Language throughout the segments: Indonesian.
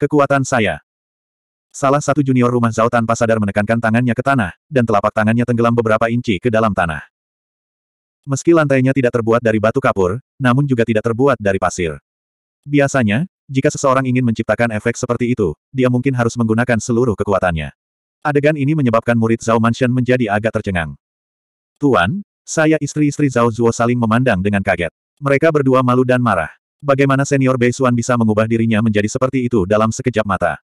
Kekuatan saya. Salah satu junior rumah Zhao tanpa sadar menekankan tangannya ke tanah, dan telapak tangannya tenggelam beberapa inci ke dalam tanah. Meski lantainya tidak terbuat dari batu kapur, namun juga tidak terbuat dari pasir. Biasanya, jika seseorang ingin menciptakan efek seperti itu, dia mungkin harus menggunakan seluruh kekuatannya. Adegan ini menyebabkan murid Zhao Mansion menjadi agak tercengang. Tuan, saya istri-istri Zhao Zuo saling memandang dengan kaget. Mereka berdua malu dan marah. Bagaimana senior Beisuan bisa mengubah dirinya menjadi seperti itu dalam sekejap mata?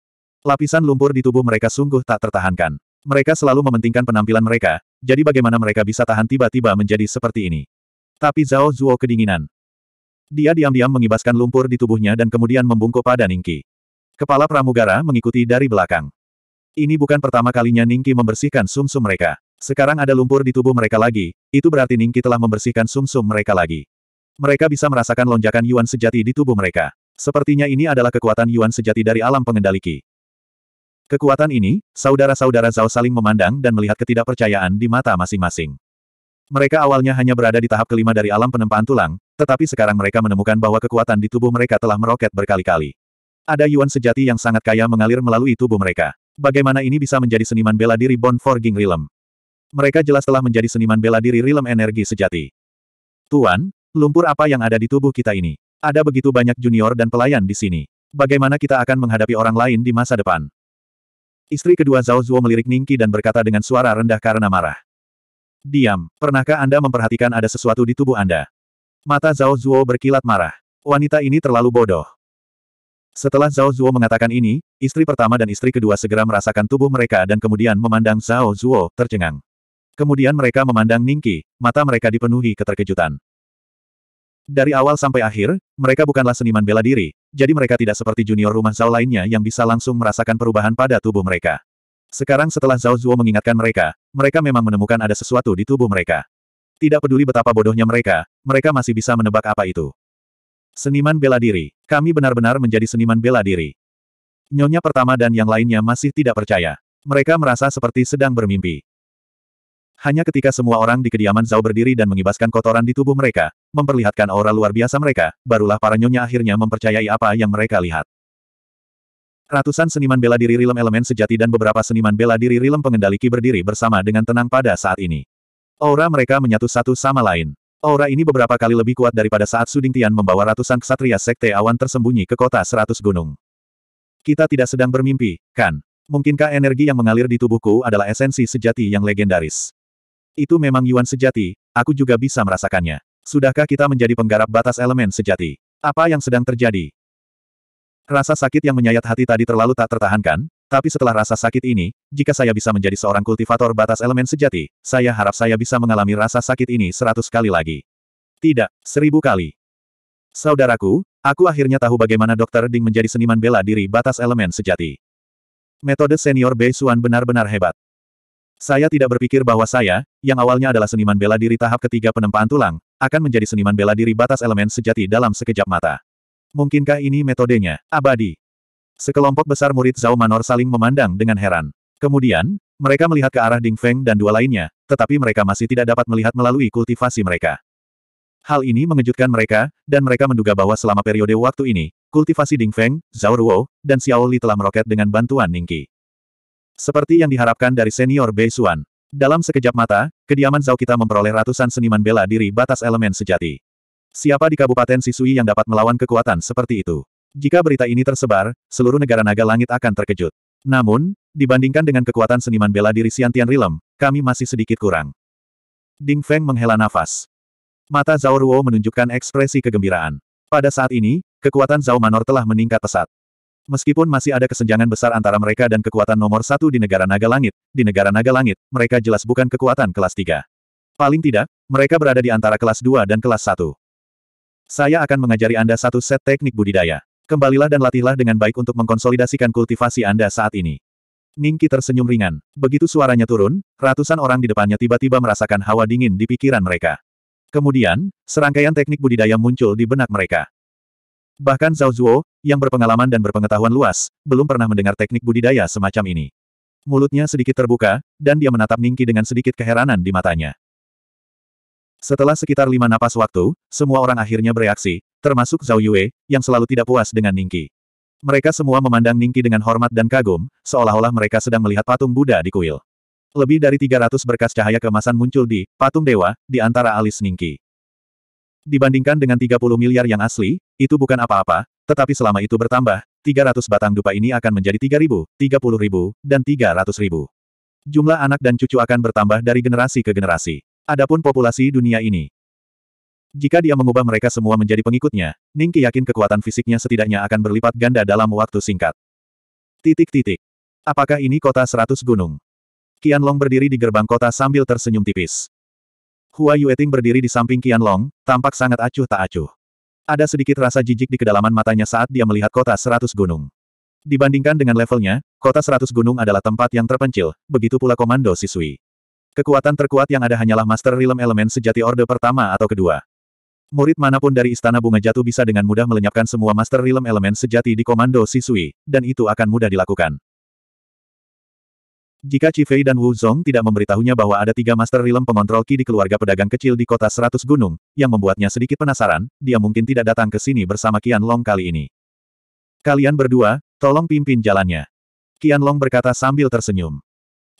Lapisan lumpur di tubuh mereka sungguh tak tertahankan. Mereka selalu mementingkan penampilan mereka, jadi bagaimana mereka bisa tahan tiba-tiba menjadi seperti ini? Tapi Zhao Zuo kedinginan. Dia diam-diam mengibaskan lumpur di tubuhnya dan kemudian membungkuk pada Ningki. Kepala pramugara mengikuti dari belakang. Ini bukan pertama kalinya Ningki membersihkan sumsum -sum mereka. Sekarang ada lumpur di tubuh mereka lagi, itu berarti Ningki telah membersihkan sumsum -sum mereka lagi. Mereka bisa merasakan lonjakan Yuan sejati di tubuh mereka. Sepertinya ini adalah kekuatan Yuan sejati dari alam pengendali Qi. Kekuatan ini, saudara-saudara Zhao saling memandang dan melihat ketidakpercayaan di mata masing-masing. Mereka awalnya hanya berada di tahap kelima dari alam penempaan tulang, tetapi sekarang mereka menemukan bahwa kekuatan di tubuh mereka telah meroket berkali-kali. Ada Yuan sejati yang sangat kaya mengalir melalui tubuh mereka. Bagaimana ini bisa menjadi seniman bela diri Bon Forging Realm? Mereka jelas telah menjadi seniman bela diri Realm Energi Sejati. Tuan, Lumpur apa yang ada di tubuh kita ini? Ada begitu banyak junior dan pelayan di sini. Bagaimana kita akan menghadapi orang lain di masa depan? Istri kedua Zhao Zuo melirik Ningki dan berkata dengan suara rendah karena marah. Diam, pernahkah Anda memperhatikan ada sesuatu di tubuh Anda? Mata Zhao Zuo berkilat marah. Wanita ini terlalu bodoh. Setelah Zhao Zuo mengatakan ini, istri pertama dan istri kedua segera merasakan tubuh mereka dan kemudian memandang Zhao Zuo tercengang. Kemudian mereka memandang Ningki, mata mereka dipenuhi keterkejutan. Dari awal sampai akhir, mereka bukanlah seniman bela diri, jadi mereka tidak seperti junior rumah Zhao lainnya yang bisa langsung merasakan perubahan pada tubuh mereka. Sekarang setelah Zhao Zuo mengingatkan mereka, mereka memang menemukan ada sesuatu di tubuh mereka. Tidak peduli betapa bodohnya mereka, mereka masih bisa menebak apa itu. Seniman bela diri, kami benar-benar menjadi seniman bela diri. Nyonya pertama dan yang lainnya masih tidak percaya. Mereka merasa seperti sedang bermimpi. Hanya ketika semua orang di kediaman Zhao berdiri dan mengibaskan kotoran di tubuh mereka, memperlihatkan aura luar biasa mereka, barulah para nyonya akhirnya mempercayai apa yang mereka lihat. Ratusan seniman bela diri rilem elemen sejati dan beberapa seniman bela diri rilem pengendali ki berdiri bersama dengan tenang pada saat ini. Aura mereka menyatu satu sama lain. Aura ini beberapa kali lebih kuat daripada saat Suding Tian membawa ratusan ksatria sekte awan tersembunyi ke kota seratus gunung. Kita tidak sedang bermimpi, kan? Mungkinkah energi yang mengalir di tubuhku adalah esensi sejati yang legendaris? Itu memang Yuan sejati, aku juga bisa merasakannya. Sudahkah kita menjadi penggarap batas elemen sejati? Apa yang sedang terjadi? Rasa sakit yang menyayat hati tadi terlalu tak tertahankan, tapi setelah rasa sakit ini, jika saya bisa menjadi seorang kultivator batas elemen sejati, saya harap saya bisa mengalami rasa sakit ini seratus kali lagi. Tidak, seribu kali. Saudaraku, aku akhirnya tahu bagaimana Dr. Ding menjadi seniman bela diri batas elemen sejati. Metode senior Bei Suan benar-benar hebat. Saya tidak berpikir bahwa saya, yang awalnya adalah seniman bela diri tahap ketiga penempaan tulang, akan menjadi seniman bela diri batas elemen sejati dalam sekejap mata. Mungkinkah ini metodenya, abadi? Sekelompok besar murid Zhao Manor saling memandang dengan heran. Kemudian, mereka melihat ke arah Ding Feng dan dua lainnya, tetapi mereka masih tidak dapat melihat melalui kultivasi mereka. Hal ini mengejutkan mereka, dan mereka menduga bahwa selama periode waktu ini, kultivasi Ding Feng, Zhao Ruo, dan Xiao Li telah meroket dengan bantuan Ningqi. Seperti yang diharapkan dari senior Bei Xuan. Dalam sekejap mata, kediaman Zhao kita memperoleh ratusan seniman bela diri batas elemen sejati. Siapa di Kabupaten Sisui yang dapat melawan kekuatan seperti itu? Jika berita ini tersebar, seluruh negara naga langit akan terkejut. Namun, dibandingkan dengan kekuatan seniman bela diri Siantian Rilem, kami masih sedikit kurang. Ding Feng menghela nafas. Mata Zhao Ruo menunjukkan ekspresi kegembiraan. Pada saat ini, kekuatan Zhao Manor telah meningkat pesat. Meskipun masih ada kesenjangan besar antara mereka dan kekuatan nomor satu di negara naga langit, di negara naga langit, mereka jelas bukan kekuatan kelas tiga. Paling tidak, mereka berada di antara kelas dua dan kelas satu. Saya akan mengajari Anda satu set teknik budidaya. Kembalilah dan latihlah dengan baik untuk mengkonsolidasikan kultivasi Anda saat ini. Ningki tersenyum ringan. Begitu suaranya turun, ratusan orang di depannya tiba-tiba merasakan hawa dingin di pikiran mereka. Kemudian, serangkaian teknik budidaya muncul di benak mereka. Bahkan Zhao Zuo, yang berpengalaman dan berpengetahuan luas, belum pernah mendengar teknik budidaya semacam ini. Mulutnya sedikit terbuka, dan dia menatap Ningki dengan sedikit keheranan di matanya. Setelah sekitar lima napas waktu, semua orang akhirnya bereaksi, termasuk Zhao Yue, yang selalu tidak puas dengan Ningki. Mereka semua memandang Ningki dengan hormat dan kagum, seolah-olah mereka sedang melihat patung Buddha di kuil. Lebih dari 300 berkas cahaya kemasan muncul di patung dewa, di antara alis Ningki. Dibandingkan dengan 30 miliar yang asli, itu bukan apa-apa, tetapi selama itu bertambah, 300 batang dupa ini akan menjadi 3.000, 30.000, dan 300.000. Jumlah anak dan cucu akan bertambah dari generasi ke generasi. Adapun populasi dunia ini. Jika dia mengubah mereka semua menjadi pengikutnya, Ningki yakin kekuatan fisiknya setidaknya akan berlipat ganda dalam waktu singkat. Titik-titik. Apakah ini kota seratus gunung? Qianlong berdiri di gerbang kota sambil tersenyum tipis. Hua Yueting berdiri di samping Qian Long, tampak sangat acuh tak acuh. Ada sedikit rasa jijik di kedalaman matanya saat dia melihat kota seratus gunung. Dibandingkan dengan levelnya, kota seratus gunung adalah tempat yang terpencil, begitu pula komando Sisui. Kekuatan terkuat yang ada hanyalah Master Realm Elemen sejati Orde pertama atau kedua. Murid manapun dari Istana Bunga Jatuh bisa dengan mudah melenyapkan semua Master Realm Elemen sejati di komando Sisui, dan itu akan mudah dilakukan. Jika Cifei dan Wu Zong tidak memberitahunya bahwa ada tiga master rilem pengontrol Qi di keluarga pedagang kecil di kota Seratus Gunung, yang membuatnya sedikit penasaran, dia mungkin tidak datang ke sini bersama Kian Long kali ini. Kalian berdua, tolong pimpin jalannya. Kian Long berkata sambil tersenyum.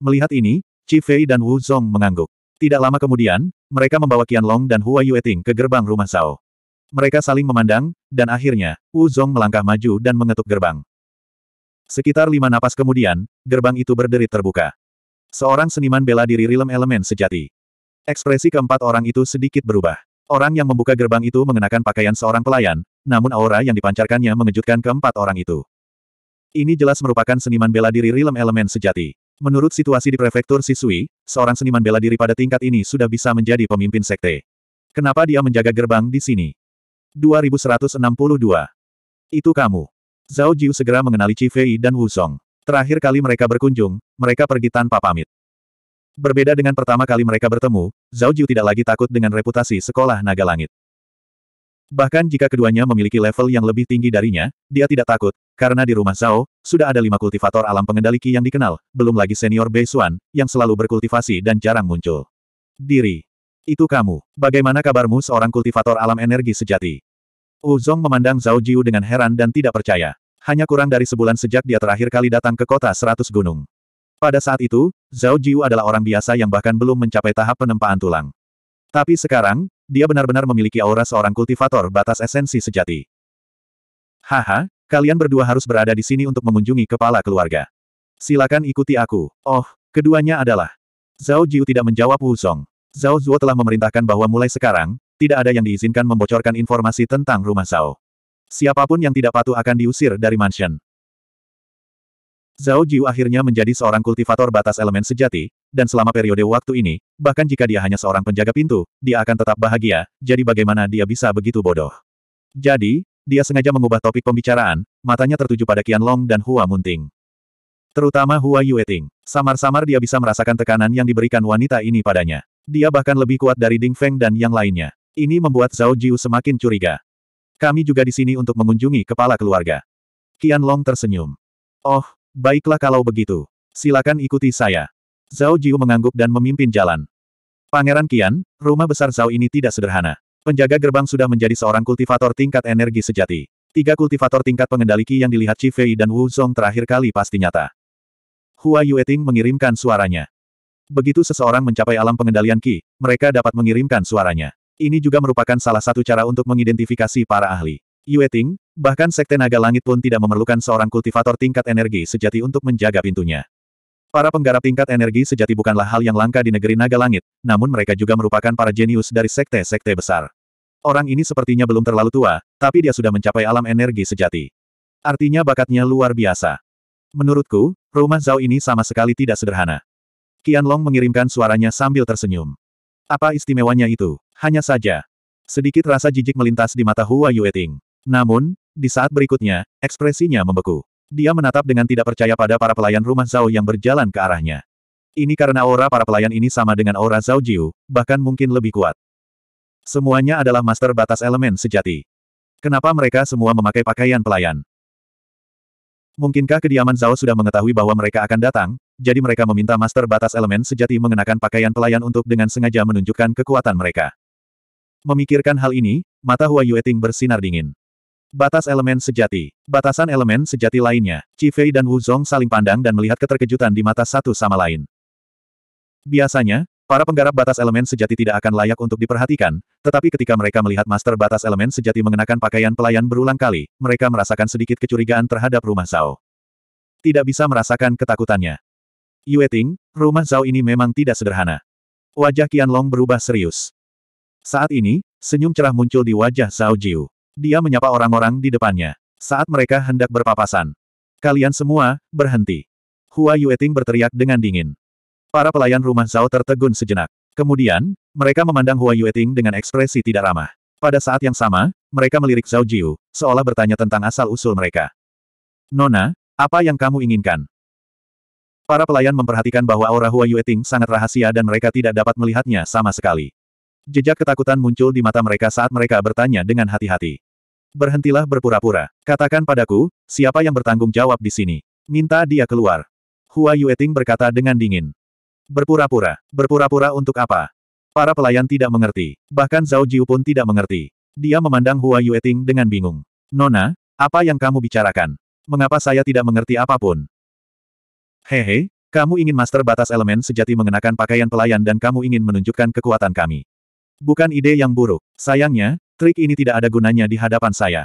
Melihat ini, Cifei dan Wu Zong mengangguk. Tidak lama kemudian, mereka membawa Kian Long dan Hua Yueting ke gerbang rumah Zhao. Mereka saling memandang, dan akhirnya, Wu Zong melangkah maju dan mengetuk gerbang. Sekitar lima napas kemudian, gerbang itu berderit terbuka. Seorang seniman bela diri rilem Elemen sejati. Ekspresi keempat orang itu sedikit berubah. Orang yang membuka gerbang itu mengenakan pakaian seorang pelayan, namun aura yang dipancarkannya mengejutkan keempat orang itu. Ini jelas merupakan seniman bela diri rilem Elemen sejati. Menurut situasi di prefektur Sisui, seorang seniman bela diri pada tingkat ini sudah bisa menjadi pemimpin sekte. Kenapa dia menjaga gerbang di sini? 2162. Itu kamu. Zhao Jiu segera mengenali Qi Fei dan Wu Song. Terakhir kali mereka berkunjung, mereka pergi tanpa pamit. Berbeda dengan pertama kali mereka bertemu, Zhao Jiu tidak lagi takut dengan reputasi sekolah naga langit. Bahkan jika keduanya memiliki level yang lebih tinggi darinya, dia tidak takut, karena di rumah Zhao, sudah ada lima kultivator alam pengendali Qi yang dikenal, belum lagi senior Bei Xuan, yang selalu berkultivasi dan jarang muncul. Diri. Itu kamu. Bagaimana kabarmu seorang kultivator alam energi sejati? Uzong memandang Zhao Jiu dengan heran dan tidak percaya. Hanya kurang dari sebulan sejak dia terakhir kali datang ke kota seratus gunung. Pada saat itu, Zhao Jiu adalah orang biasa yang bahkan belum mencapai tahap penempaan tulang. Tapi sekarang, dia benar-benar memiliki aura seorang kultivator batas esensi sejati. Haha, kalian berdua harus berada di sini untuk mengunjungi kepala keluarga. Silakan ikuti aku. Oh, keduanya adalah. Zhao Jiu tidak menjawab Wu Zong. Zhao Zuo telah memerintahkan bahwa mulai sekarang, tidak ada yang diizinkan membocorkan informasi tentang rumah Zhao. Siapapun yang tidak patuh akan diusir dari mansion. Zhao Jiu akhirnya menjadi seorang kultivator batas elemen sejati, dan selama periode waktu ini, bahkan jika dia hanya seorang penjaga pintu, dia akan tetap bahagia, jadi bagaimana dia bisa begitu bodoh. Jadi, dia sengaja mengubah topik pembicaraan, matanya tertuju pada Qian Long dan Hua Munting. Terutama Hua Yue Ting. Samar-samar dia bisa merasakan tekanan yang diberikan wanita ini padanya. Dia bahkan lebih kuat dari Ding Feng dan yang lainnya. Ini membuat Zhao Jiu semakin curiga. Kami juga di sini untuk mengunjungi kepala keluarga. Qian Long tersenyum. Oh, baiklah kalau begitu. Silakan ikuti saya. Zhao Jiu mengangguk dan memimpin jalan. Pangeran Qian, rumah besar Zhao ini tidak sederhana. Penjaga gerbang sudah menjadi seorang kultivator tingkat energi sejati. Tiga kultivator tingkat pengendali Qi yang dilihat Chi Fei dan Wu Zong terakhir kali pasti nyata. Hua Yueting mengirimkan suaranya. Begitu seseorang mencapai alam pengendalian Qi, mereka dapat mengirimkan suaranya. Ini juga merupakan salah satu cara untuk mengidentifikasi para ahli. Yue Ting, bahkan Sekte Naga Langit pun tidak memerlukan seorang kultivator tingkat energi sejati untuk menjaga pintunya. Para penggarap tingkat energi sejati bukanlah hal yang langka di negeri Naga Langit, namun mereka juga merupakan para jenius dari sekte-sekte besar. Orang ini sepertinya belum terlalu tua, tapi dia sudah mencapai alam energi sejati. Artinya bakatnya luar biasa. Menurutku, rumah Zhao ini sama sekali tidak sederhana. Qianlong mengirimkan suaranya sambil tersenyum. Apa istimewanya itu? Hanya saja, sedikit rasa jijik melintas di mata Hua Yueting. Namun, di saat berikutnya, ekspresinya membeku. Dia menatap dengan tidak percaya pada para pelayan rumah Zhao yang berjalan ke arahnya. Ini karena aura para pelayan ini sama dengan aura Zhao Jiu, bahkan mungkin lebih kuat. Semuanya adalah master batas elemen sejati. Kenapa mereka semua memakai pakaian pelayan? Mungkinkah kediaman Zhao sudah mengetahui bahwa mereka akan datang, jadi mereka meminta master batas elemen sejati mengenakan pakaian pelayan untuk dengan sengaja menunjukkan kekuatan mereka. Memikirkan hal ini, mata Hua Yueting bersinar dingin. Batas elemen sejati. Batasan elemen sejati lainnya, Qi Fei dan Wu Zong saling pandang dan melihat keterkejutan di mata satu sama lain. Biasanya, para penggarap batas elemen sejati tidak akan layak untuk diperhatikan, tetapi ketika mereka melihat master batas elemen sejati mengenakan pakaian pelayan berulang kali, mereka merasakan sedikit kecurigaan terhadap rumah Zhao. Tidak bisa merasakan ketakutannya. Yue Ting, rumah Zhao ini memang tidak sederhana. Wajah Qianlong berubah serius. Saat ini, senyum cerah muncul di wajah Zhao Jiu. Dia menyapa orang-orang di depannya. Saat mereka hendak berpapasan. Kalian semua, berhenti. Hua Yueting berteriak dengan dingin. Para pelayan rumah Zhao tertegun sejenak. Kemudian, mereka memandang Hua Yueting dengan ekspresi tidak ramah. Pada saat yang sama, mereka melirik Zhao Jiu, seolah bertanya tentang asal-usul mereka. Nona, apa yang kamu inginkan? Para pelayan memperhatikan bahwa aura Hua Yueting sangat rahasia dan mereka tidak dapat melihatnya sama sekali. Jejak ketakutan muncul di mata mereka saat mereka bertanya dengan hati-hati. Berhentilah berpura-pura. Katakan padaku, siapa yang bertanggung jawab di sini? Minta dia keluar. Hua Yueting berkata dengan dingin. Berpura-pura. Berpura-pura untuk apa? Para pelayan tidak mengerti. Bahkan Zhao Jiu pun tidak mengerti. Dia memandang Hua Yueting dengan bingung. Nona, apa yang kamu bicarakan? Mengapa saya tidak mengerti apapun? Hehe, kamu ingin master batas elemen sejati mengenakan pakaian pelayan dan kamu ingin menunjukkan kekuatan kami. Bukan ide yang buruk. Sayangnya, trik ini tidak ada gunanya di hadapan saya.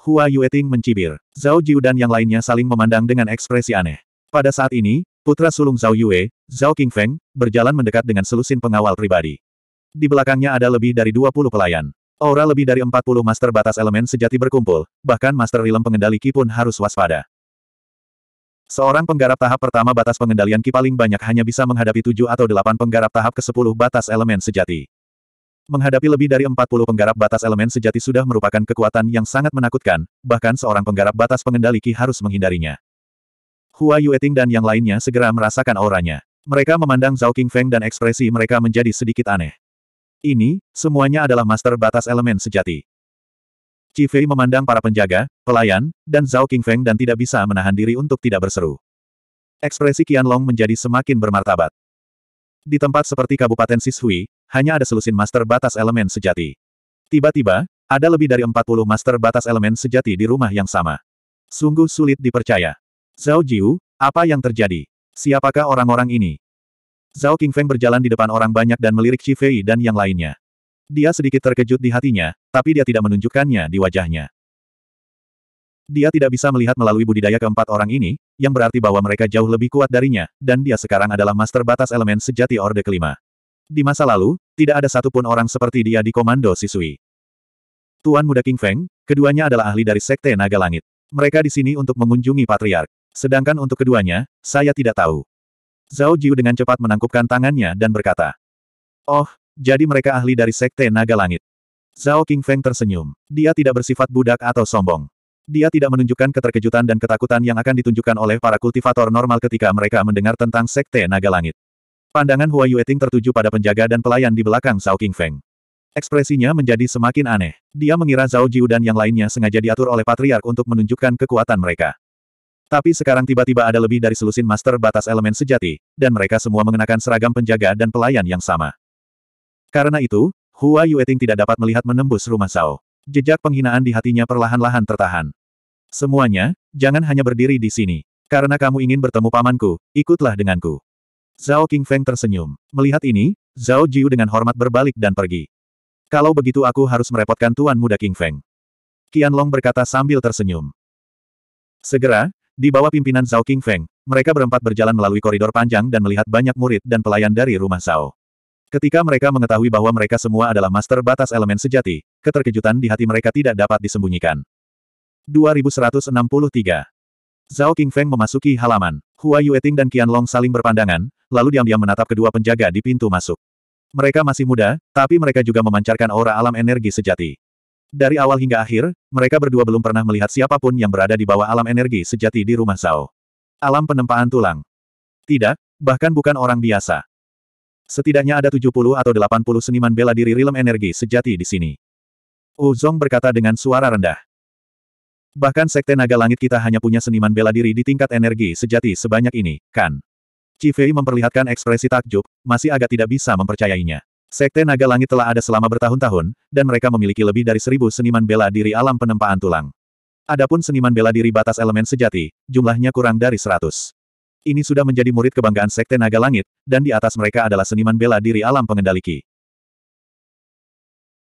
Hua Yueting mencibir. Zhao Jiu dan yang lainnya saling memandang dengan ekspresi aneh. Pada saat ini, putra sulung Zhao Yue, Zhao Qingfeng, berjalan mendekat dengan selusin pengawal pribadi. Di belakangnya ada lebih dari 20 pelayan. Aura lebih dari 40 master batas elemen sejati berkumpul, bahkan master rilem pengendali Ki pun harus waspada. Seorang penggarap tahap pertama batas pengendalian Ki paling banyak hanya bisa menghadapi 7 atau 8 penggarap tahap ke-10 batas elemen sejati. Menghadapi lebih dari 40 penggarap batas elemen sejati sudah merupakan kekuatan yang sangat menakutkan, bahkan seorang penggarap batas pengendali Ki harus menghindarinya. Hua Yueting dan yang lainnya segera merasakan auranya. Mereka memandang Zhao Qingfeng dan ekspresi mereka menjadi sedikit aneh. Ini, semuanya adalah master batas elemen sejati. Qi Fei memandang para penjaga, pelayan, dan Zhao Qingfeng dan tidak bisa menahan diri untuk tidak berseru. Ekspresi Qianlong menjadi semakin bermartabat. Di tempat seperti Kabupaten Sishui, hanya ada selusin master batas elemen sejati. Tiba-tiba, ada lebih dari 40 master batas elemen sejati di rumah yang sama. Sungguh sulit dipercaya. Zhao Jiu, apa yang terjadi? Siapakah orang-orang ini? Zhao Qingfeng berjalan di depan orang banyak dan melirik Qi Fei dan yang lainnya. Dia sedikit terkejut di hatinya, tapi dia tidak menunjukkannya di wajahnya. Dia tidak bisa melihat melalui budidaya keempat orang ini, yang berarti bahwa mereka jauh lebih kuat darinya, dan dia sekarang adalah master batas elemen sejati Orde Kelima. Di masa lalu, tidak ada satupun orang seperti dia di Komando Sisui. Tuan Muda King Feng, keduanya adalah ahli dari Sekte Naga Langit. Mereka di sini untuk mengunjungi Patriark. Sedangkan untuk keduanya, saya tidak tahu. Zhao Jiu dengan cepat menangkupkan tangannya dan berkata, Oh, jadi mereka ahli dari Sekte Naga Langit. Zhao King Feng tersenyum. Dia tidak bersifat budak atau sombong. Dia tidak menunjukkan keterkejutan dan ketakutan yang akan ditunjukkan oleh para kultivator normal ketika mereka mendengar tentang Sekte Naga Langit. Pandangan Hua Yueting tertuju pada penjaga dan pelayan di belakang Zhao Qingfeng. Ekspresinya menjadi semakin aneh. Dia mengira Zhao Jiu dan yang lainnya sengaja diatur oleh Patriark untuk menunjukkan kekuatan mereka. Tapi sekarang tiba-tiba ada lebih dari selusin master batas elemen sejati, dan mereka semua mengenakan seragam penjaga dan pelayan yang sama. Karena itu, Hua Yueting tidak dapat melihat menembus rumah Zhao. Jejak penghinaan di hatinya perlahan-lahan tertahan. Semuanya, jangan hanya berdiri di sini. Karena kamu ingin bertemu pamanku, ikutlah denganku. Zhao Qingfeng tersenyum. Melihat ini, Zhao Jiu dengan hormat berbalik dan pergi. Kalau begitu aku harus merepotkan Tuan Muda Qingfeng. Qianlong berkata sambil tersenyum. Segera, di bawah pimpinan Zhao Qingfeng, mereka berempat berjalan melalui koridor panjang dan melihat banyak murid dan pelayan dari rumah Zhao. Ketika mereka mengetahui bahwa mereka semua adalah master batas elemen sejati, keterkejutan di hati mereka tidak dapat disembunyikan. 2163 Zhao Qingfeng memasuki halaman. Hua Yueting dan Qianlong saling berpandangan, lalu diam-diam menatap kedua penjaga di pintu masuk. Mereka masih muda, tapi mereka juga memancarkan aura alam energi sejati. Dari awal hingga akhir, mereka berdua belum pernah melihat siapapun yang berada di bawah alam energi sejati di rumah Zhao. Alam penempaan tulang. Tidak, bahkan bukan orang biasa. Setidaknya ada 70 atau 80 seniman bela diri rilem energi sejati di sini. Wu Zong berkata dengan suara rendah. Bahkan Sekte Naga Langit kita hanya punya seniman bela diri di tingkat energi sejati sebanyak ini, kan? Fei memperlihatkan ekspresi takjub, masih agak tidak bisa mempercayainya. Sekte Naga Langit telah ada selama bertahun-tahun, dan mereka memiliki lebih dari seribu seniman bela diri alam penempaan tulang. Adapun seniman bela diri batas elemen sejati, jumlahnya kurang dari seratus. Ini sudah menjadi murid kebanggaan Sekte Naga Langit, dan di atas mereka adalah seniman bela diri alam pengendali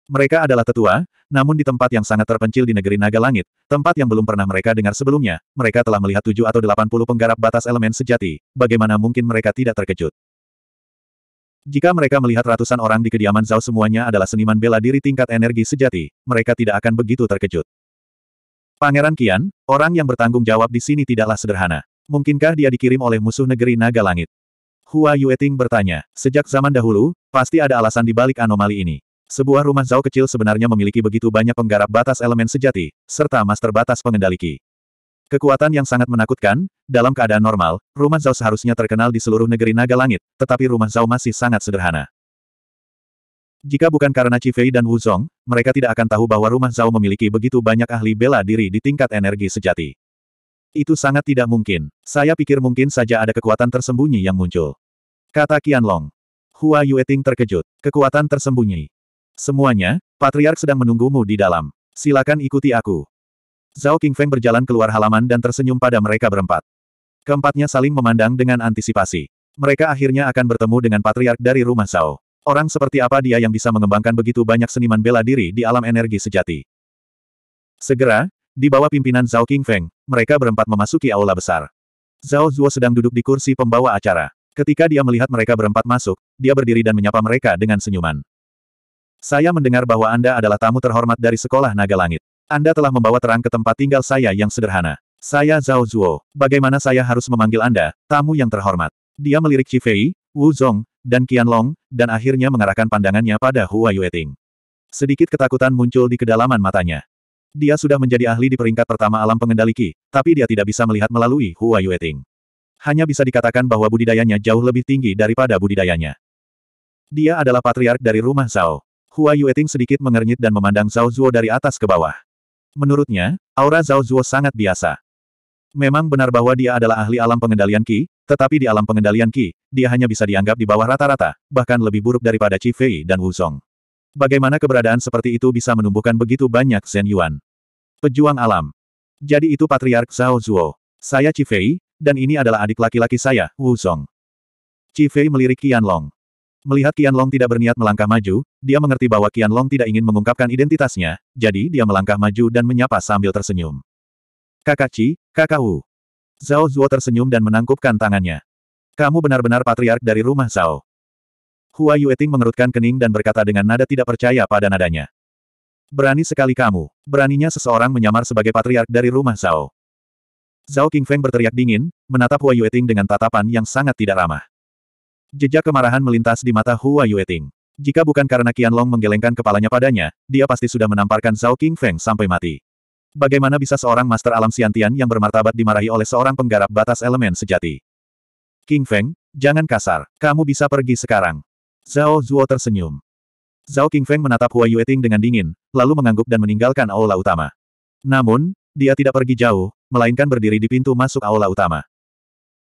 mereka adalah tetua, namun di tempat yang sangat terpencil di negeri naga langit, tempat yang belum pernah mereka dengar sebelumnya, mereka telah melihat tujuh atau delapan puluh penggarap batas elemen sejati, bagaimana mungkin mereka tidak terkejut. Jika mereka melihat ratusan orang di kediaman Zhao semuanya adalah seniman bela diri tingkat energi sejati, mereka tidak akan begitu terkejut. Pangeran Kian, orang yang bertanggung jawab di sini tidaklah sederhana. Mungkinkah dia dikirim oleh musuh negeri naga langit? Hua Yueting bertanya, sejak zaman dahulu, pasti ada alasan di balik anomali ini. Sebuah rumah Zhao kecil sebenarnya memiliki begitu banyak penggarap batas elemen sejati, serta master batas pengendali Qi. Kekuatan yang sangat menakutkan, dalam keadaan normal, rumah Zhao seharusnya terkenal di seluruh negeri naga langit, tetapi rumah Zhao masih sangat sederhana. Jika bukan karena Fei dan Wu Zong, mereka tidak akan tahu bahwa rumah Zhao memiliki begitu banyak ahli bela diri di tingkat energi sejati. Itu sangat tidak mungkin. Saya pikir mungkin saja ada kekuatan tersembunyi yang muncul. Kata Qianlong. Hua Yueting terkejut. Kekuatan tersembunyi. Semuanya, Patriark sedang menunggumu di dalam. Silakan ikuti aku. Zhao Qingfeng berjalan keluar halaman dan tersenyum pada mereka berempat. Keempatnya saling memandang dengan antisipasi. Mereka akhirnya akan bertemu dengan Patriark dari rumah Zhao. Orang seperti apa dia yang bisa mengembangkan begitu banyak seniman bela diri di alam energi sejati. Segera, di bawah pimpinan Zhao Qingfeng, mereka berempat memasuki aula besar. Zhao Zuo sedang duduk di kursi pembawa acara. Ketika dia melihat mereka berempat masuk, dia berdiri dan menyapa mereka dengan senyuman. Saya mendengar bahwa Anda adalah tamu terhormat dari Sekolah Naga Langit. Anda telah membawa terang ke tempat tinggal saya yang sederhana. Saya Zhao Zuo. Bagaimana saya harus memanggil Anda, tamu yang terhormat? Dia melirik Cifei, Wu Zong, dan Qian Long, dan akhirnya mengarahkan pandangannya pada Hua Yueting. Sedikit ketakutan muncul di kedalaman matanya. Dia sudah menjadi ahli di peringkat pertama alam pengendali Qi, tapi dia tidak bisa melihat melalui Hua Yueting. Hanya bisa dikatakan bahwa budidayanya jauh lebih tinggi daripada budidayanya. Dia adalah patriark dari rumah Zhao. Hua Yueting sedikit mengernyit dan memandang Zhao Zuo dari atas ke bawah. Menurutnya, aura Zhao Zuo sangat biasa. Memang benar bahwa dia adalah ahli alam pengendalian Qi, tetapi di alam pengendalian Qi, dia hanya bisa dianggap di bawah rata-rata, bahkan lebih buruk daripada Qi Fei dan Wu Song. Bagaimana keberadaan seperti itu bisa menumbuhkan begitu banyak Zen Yuan? Pejuang alam. Jadi itu Patriark Zhao Zuo, Saya Qi Fei, dan ini adalah adik laki-laki saya, Wu Song. Qi Fei melirik Qian Long. Melihat Qian Long tidak berniat melangkah maju, dia mengerti bahwa Qian Long tidak ingin mengungkapkan identitasnya, jadi dia melangkah maju dan menyapa sambil tersenyum. Kakak Ci, kakak Wu. Zhao Zuo tersenyum dan menangkupkan tangannya. Kamu benar-benar patriark dari rumah Zhao. Hua Yueting mengerutkan kening dan berkata dengan nada tidak percaya pada nadanya. Berani sekali kamu. Beraninya seseorang menyamar sebagai patriark dari rumah Zhao. Zhao Qingfeng berteriak dingin, menatap Hua Yueting dengan tatapan yang sangat tidak ramah. Jejak kemarahan melintas di mata Hua Yue Ting. Jika bukan karena Qian Long menggelengkan kepalanya padanya, dia pasti sudah menamparkan Zhao King Feng sampai mati. Bagaimana bisa seorang master alam siantian yang bermartabat dimarahi oleh seorang penggarap batas elemen sejati? King Feng, jangan kasar. Kamu bisa pergi sekarang. Zhao Zuo tersenyum. Zhao Feng menatap Hua Yue Ting dengan dingin, lalu mengangguk dan meninggalkan aula utama. Namun, dia tidak pergi jauh, melainkan berdiri di pintu masuk aula utama.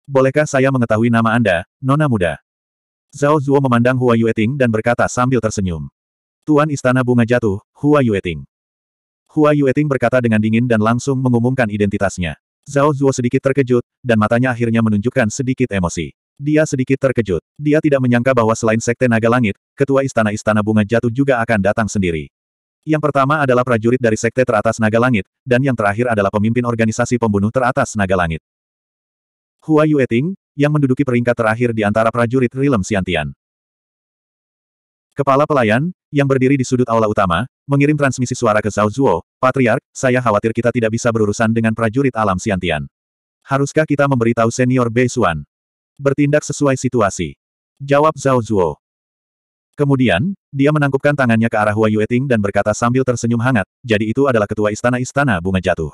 Bolehkah saya mengetahui nama Anda, Nona Muda? Zhao Zuo memandang Hua Yueting dan berkata sambil tersenyum. Tuan Istana Bunga jatuh, Hua Yueting. Hua Yueting berkata dengan dingin dan langsung mengumumkan identitasnya. Zhao Zuo sedikit terkejut, dan matanya akhirnya menunjukkan sedikit emosi. Dia sedikit terkejut. Dia tidak menyangka bahwa selain Sekte Naga Langit, Ketua Istana-Istana Bunga Jatuh juga akan datang sendiri. Yang pertama adalah prajurit dari Sekte Teratas Naga Langit, dan yang terakhir adalah pemimpin organisasi pembunuh teratas Naga Langit. Hua Yueting, yang menduduki peringkat terakhir di antara prajurit Rilem Siantian. Kepala pelayan, yang berdiri di sudut aula utama, mengirim transmisi suara ke Zhao Zuo, Patriark, saya khawatir kita tidak bisa berurusan dengan prajurit alam Siantian. Haruskah kita memberitahu senior Bei Xuan? Bertindak sesuai situasi. Jawab Zhao Zuo. Kemudian, dia menangkupkan tangannya ke arah Hua Yueting dan berkata sambil tersenyum hangat, jadi itu adalah ketua istana-istana bunga jatuh.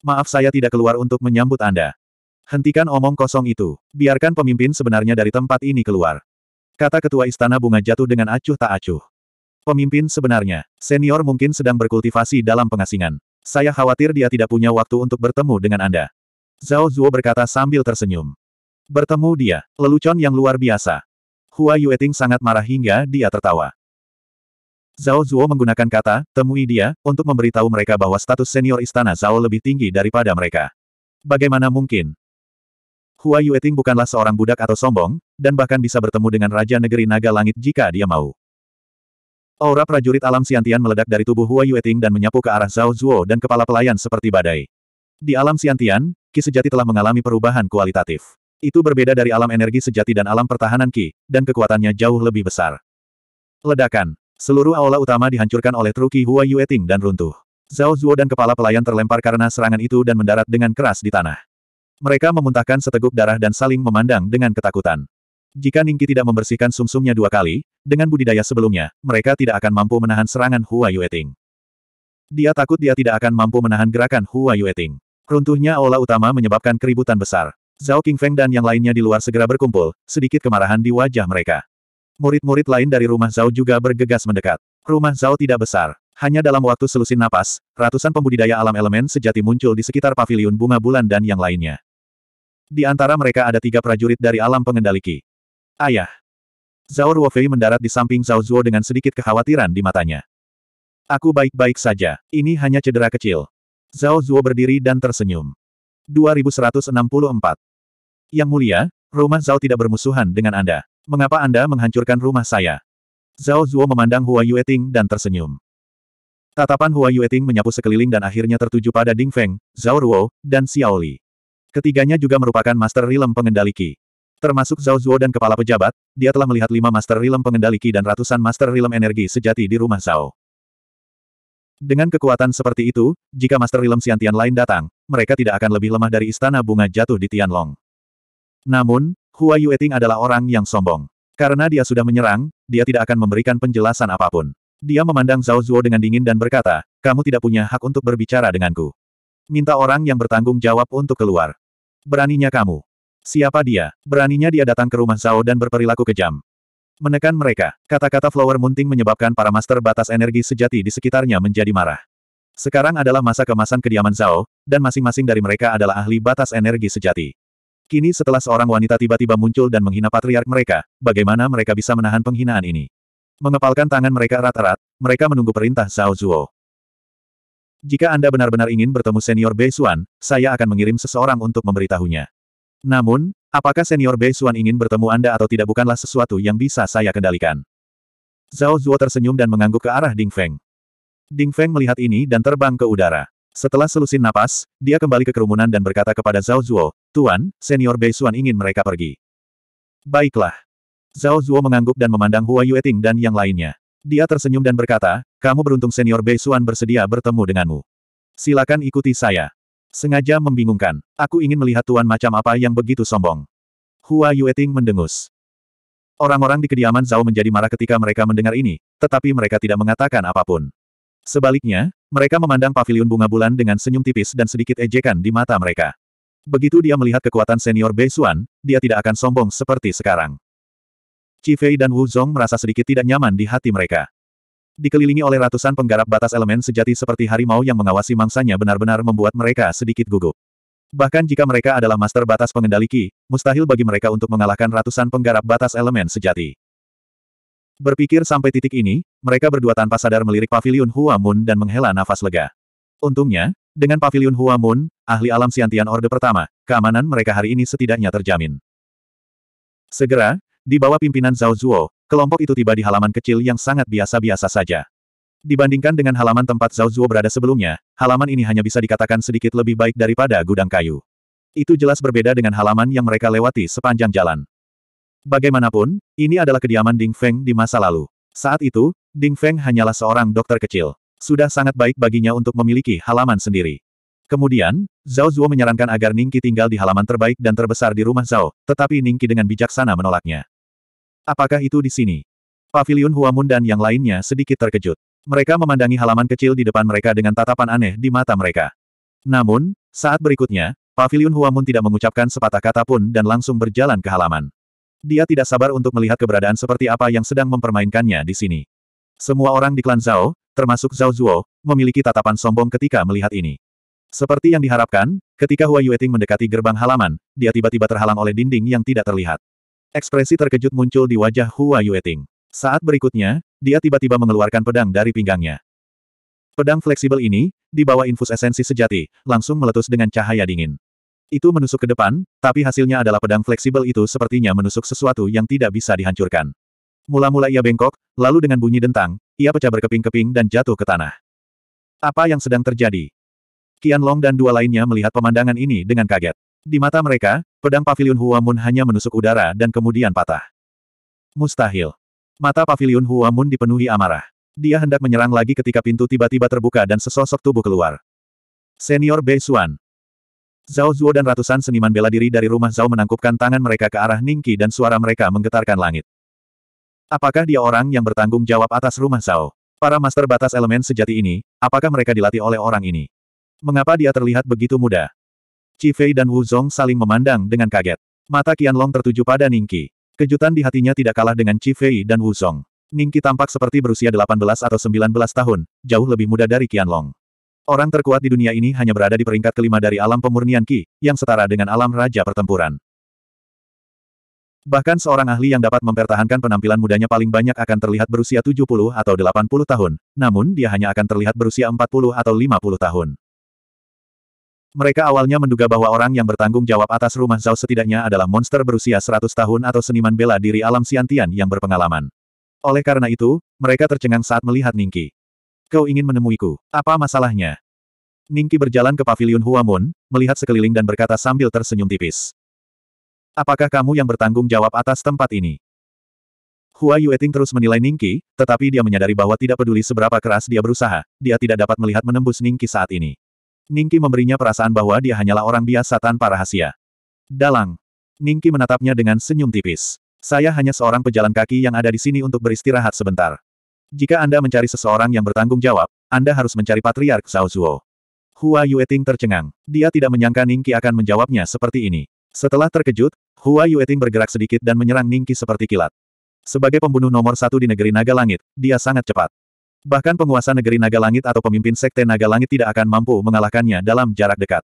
Maaf saya tidak keluar untuk menyambut Anda. Hentikan omong kosong itu. Biarkan pemimpin sebenarnya dari tempat ini keluar. Kata ketua istana bunga jatuh dengan acuh tak acuh. Pemimpin sebenarnya, senior mungkin sedang berkultivasi dalam pengasingan. Saya khawatir dia tidak punya waktu untuk bertemu dengan Anda. Zhao Zuo berkata sambil tersenyum. Bertemu dia, lelucon yang luar biasa. Hua Yueting sangat marah hingga dia tertawa. Zhao Zuo menggunakan kata, temui dia, untuk memberitahu mereka bahwa status senior istana Zhao lebih tinggi daripada mereka. Bagaimana mungkin, Hua Yueting bukanlah seorang budak atau sombong, dan bahkan bisa bertemu dengan Raja Negeri Naga Langit jika dia mau. Aura prajurit alam Siantian meledak dari tubuh Hua Yueting dan menyapu ke arah Zhao Zhuo dan kepala pelayan seperti badai. Di alam Siantian, Ki sejati telah mengalami perubahan kualitatif. Itu berbeda dari alam energi sejati dan alam pertahanan Ki, dan kekuatannya jauh lebih besar. Ledakan. Seluruh aula utama dihancurkan oleh truki Hua Yueting dan runtuh. Zhao Zhuo dan kepala pelayan terlempar karena serangan itu dan mendarat dengan keras di tanah. Mereka memuntahkan seteguk darah dan saling memandang dengan ketakutan. Jika Ningki tidak membersihkan sumsumnya dua kali, dengan budidaya sebelumnya, mereka tidak akan mampu menahan serangan Hua Yueting. Dia takut dia tidak akan mampu menahan gerakan Hua Yueting. Runtuhnya aula utama menyebabkan keributan besar. Zhao Qingfeng dan yang lainnya di luar segera berkumpul, sedikit kemarahan di wajah mereka. Murid-murid lain dari rumah Zhao juga bergegas mendekat. Rumah Zhao tidak besar. Hanya dalam waktu selusin napas, ratusan pembudidaya alam elemen sejati muncul di sekitar paviliun bunga bulan dan yang lainnya. Di antara mereka ada tiga prajurit dari alam pengendali Ki. Ayah. Zhao Ruofei mendarat di samping Zhao Zuo dengan sedikit kekhawatiran di matanya. Aku baik-baik saja, ini hanya cedera kecil. Zhao Zuo berdiri dan tersenyum. 2164. Yang mulia, rumah Zhao tidak bermusuhan dengan Anda. Mengapa Anda menghancurkan rumah saya? Zhao Zuo memandang Hua Yueting dan tersenyum. Tatapan Hua Yueting menyapu sekeliling dan akhirnya tertuju pada Ding Feng, Zhao Ruo, dan Xiaoli. Li. Ketiganya juga merupakan Master rilem pengendali Ki. Termasuk Zhao Zuo dan kepala pejabat, dia telah melihat lima Master rilem pengendali Ki dan ratusan Master rilem energi sejati di rumah Zhao. Dengan kekuatan seperti itu, jika Master rilem Siantian lain datang, mereka tidak akan lebih lemah dari istana bunga jatuh di Tianlong. Namun, Hua Yueting adalah orang yang sombong. Karena dia sudah menyerang, dia tidak akan memberikan penjelasan apapun. Dia memandang Zhao Zuo dengan dingin dan berkata, kamu tidak punya hak untuk berbicara denganku. Minta orang yang bertanggung jawab untuk keluar. Beraninya kamu. Siapa dia? Beraninya dia datang ke rumah Zhao dan berperilaku kejam. Menekan mereka, kata-kata Flower Munting menyebabkan para master batas energi sejati di sekitarnya menjadi marah. Sekarang adalah masa kemasan kediaman Zhao, dan masing-masing dari mereka adalah ahli batas energi sejati. Kini setelah seorang wanita tiba-tiba muncul dan menghina patriark mereka, bagaimana mereka bisa menahan penghinaan ini? Mengepalkan tangan mereka rata erat mereka menunggu perintah Zhao Zuo. Jika Anda benar-benar ingin bertemu senior Bei Beisuan, saya akan mengirim seseorang untuk memberitahunya. Namun, apakah senior Bei Beisuan ingin bertemu Anda atau tidak bukanlah sesuatu yang bisa saya kendalikan. Zhao Zuo tersenyum dan mengangguk ke arah Ding Feng. Ding Feng melihat ini dan terbang ke udara. Setelah selusin napas, dia kembali ke kerumunan dan berkata kepada Zhao Zuo, Tuan, senior Bei Beisuan ingin mereka pergi. Baiklah. Zhao Zuo mengangguk dan memandang Hua Yueting dan yang lainnya. Dia tersenyum dan berkata, kamu beruntung senior Bei Xuan bersedia bertemu denganmu. Silakan ikuti saya. Sengaja membingungkan. Aku ingin melihat tuan macam apa yang begitu sombong. Hua Yueting mendengus. Orang-orang di kediaman Zhao menjadi marah ketika mereka mendengar ini, tetapi mereka tidak mengatakan apapun. Sebaliknya, mereka memandang pavilion bunga bulan dengan senyum tipis dan sedikit ejekan di mata mereka. Begitu dia melihat kekuatan senior Bei Xuan, dia tidak akan sombong seperti sekarang. Qi Fei dan Wu Zong merasa sedikit tidak nyaman di hati mereka. Dikelilingi oleh ratusan penggarap batas elemen sejati seperti harimau yang mengawasi mangsanya benar-benar membuat mereka sedikit gugup. Bahkan jika mereka adalah master batas pengendali Ki, mustahil bagi mereka untuk mengalahkan ratusan penggarap batas elemen sejati. Berpikir sampai titik ini, mereka berdua tanpa sadar melirik pavilion Hua Moon dan menghela nafas lega. Untungnya, dengan pavilion Hua Moon, ahli alam siantian orde pertama, keamanan mereka hari ini setidaknya terjamin. Segera, di bawah pimpinan Zhao Zuo, kelompok itu tiba di halaman kecil yang sangat biasa-biasa saja. Dibandingkan dengan halaman tempat Zhao Zuo berada sebelumnya, halaman ini hanya bisa dikatakan sedikit lebih baik daripada gudang kayu. Itu jelas berbeda dengan halaman yang mereka lewati sepanjang jalan. Bagaimanapun, ini adalah kediaman Ding Feng di masa lalu. Saat itu, Ding Feng hanyalah seorang dokter kecil. Sudah sangat baik baginya untuk memiliki halaman sendiri. Kemudian, Zhao Zuo menyarankan agar Ningqi tinggal di halaman terbaik dan terbesar di rumah Zhao, tetapi Ningqi dengan bijaksana menolaknya. Apakah itu di sini? Pavilion Huamun dan yang lainnya sedikit terkejut. Mereka memandangi halaman kecil di depan mereka dengan tatapan aneh di mata mereka. Namun, saat berikutnya, Pavilion Huamun tidak mengucapkan sepatah kata pun dan langsung berjalan ke halaman. Dia tidak sabar untuk melihat keberadaan seperti apa yang sedang mempermainkannya di sini. Semua orang di klan Zhao, termasuk Zhao Zuo, memiliki tatapan sombong ketika melihat ini. Seperti yang diharapkan, ketika Hua Yueting mendekati gerbang halaman, dia tiba-tiba terhalang oleh dinding yang tidak terlihat. Ekspresi terkejut muncul di wajah Hua Yueting. Saat berikutnya, dia tiba-tiba mengeluarkan pedang dari pinggangnya. Pedang fleksibel ini, di bawah infus esensi sejati, langsung meletus dengan cahaya dingin. Itu menusuk ke depan, tapi hasilnya adalah pedang fleksibel itu sepertinya menusuk sesuatu yang tidak bisa dihancurkan. Mula-mula ia bengkok, lalu dengan bunyi dentang, ia pecah berkeping-keping dan jatuh ke tanah. Apa yang sedang terjadi? Qian Long dan dua lainnya melihat pemandangan ini dengan kaget. Di mata mereka, pedang pavilion Huamun hanya menusuk udara dan kemudian patah. Mustahil. Mata pavilion Huamun dipenuhi amarah. Dia hendak menyerang lagi ketika pintu tiba-tiba terbuka dan sesosok tubuh keluar. Senior Bei Xuan. Zhao Zuo dan ratusan seniman bela diri dari rumah Zhao menangkupkan tangan mereka ke arah Ningqi dan suara mereka menggetarkan langit. Apakah dia orang yang bertanggung jawab atas rumah Zhao? Para master batas elemen sejati ini, apakah mereka dilatih oleh orang ini? Mengapa dia terlihat begitu muda? Qi dan Wu Zong saling memandang dengan kaget. Mata Long tertuju pada Ningqi. Kejutan di hatinya tidak kalah dengan Qi dan Wu Zong. Ningqi tampak seperti berusia 18 atau 19 tahun, jauh lebih muda dari Long. Orang terkuat di dunia ini hanya berada di peringkat kelima dari alam pemurnian Qi, yang setara dengan alam raja pertempuran. Bahkan seorang ahli yang dapat mempertahankan penampilan mudanya paling banyak akan terlihat berusia 70 atau 80 tahun, namun dia hanya akan terlihat berusia 40 atau 50 tahun. Mereka awalnya menduga bahwa orang yang bertanggung jawab atas rumah Zhao setidaknya adalah monster berusia 100 tahun atau seniman bela diri alam Siantian yang berpengalaman. Oleh karena itu, mereka tercengang saat melihat Ningki. Kau ingin menemuiku. Apa masalahnya? Ningki berjalan ke paviliun Huamun, melihat sekeliling dan berkata sambil tersenyum tipis. Apakah kamu yang bertanggung jawab atas tempat ini? Hua Yueting terus menilai Ningki, tetapi dia menyadari bahwa tidak peduli seberapa keras dia berusaha, dia tidak dapat melihat menembus Ningki saat ini. Ningki memberinya perasaan bahwa dia hanyalah orang biasa tanpa rahasia. Dalang. Ningki menatapnya dengan senyum tipis. Saya hanya seorang pejalan kaki yang ada di sini untuk beristirahat sebentar. Jika Anda mencari seseorang yang bertanggung jawab, Anda harus mencari Patriark Zhao Zuo. Hua Yueting tercengang. Dia tidak menyangka Ningki akan menjawabnya seperti ini. Setelah terkejut, Hua Yueting bergerak sedikit dan menyerang Ningki seperti kilat. Sebagai pembunuh nomor satu di negeri Naga Langit, dia sangat cepat. Bahkan penguasa negeri Naga Langit atau pemimpin Sekte Naga Langit tidak akan mampu mengalahkannya dalam jarak dekat.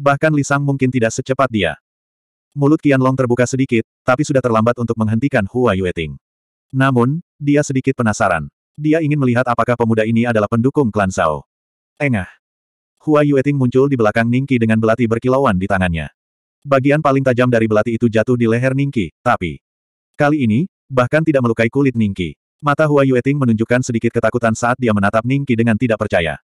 Bahkan Lisang mungkin tidak secepat dia. Mulut Kian Long terbuka sedikit, tapi sudah terlambat untuk menghentikan Hua Yueting. Namun, dia sedikit penasaran. Dia ingin melihat apakah pemuda ini adalah pendukung klan Zhao. Engah. Hua Yueting muncul di belakang Ningki dengan belati berkilauan di tangannya. Bagian paling tajam dari belati itu jatuh di leher Ningki, tapi... Kali ini, bahkan tidak melukai kulit Ningki. Mata Hua Yueting menunjukkan sedikit ketakutan saat dia menatap Ningqi dengan tidak percaya.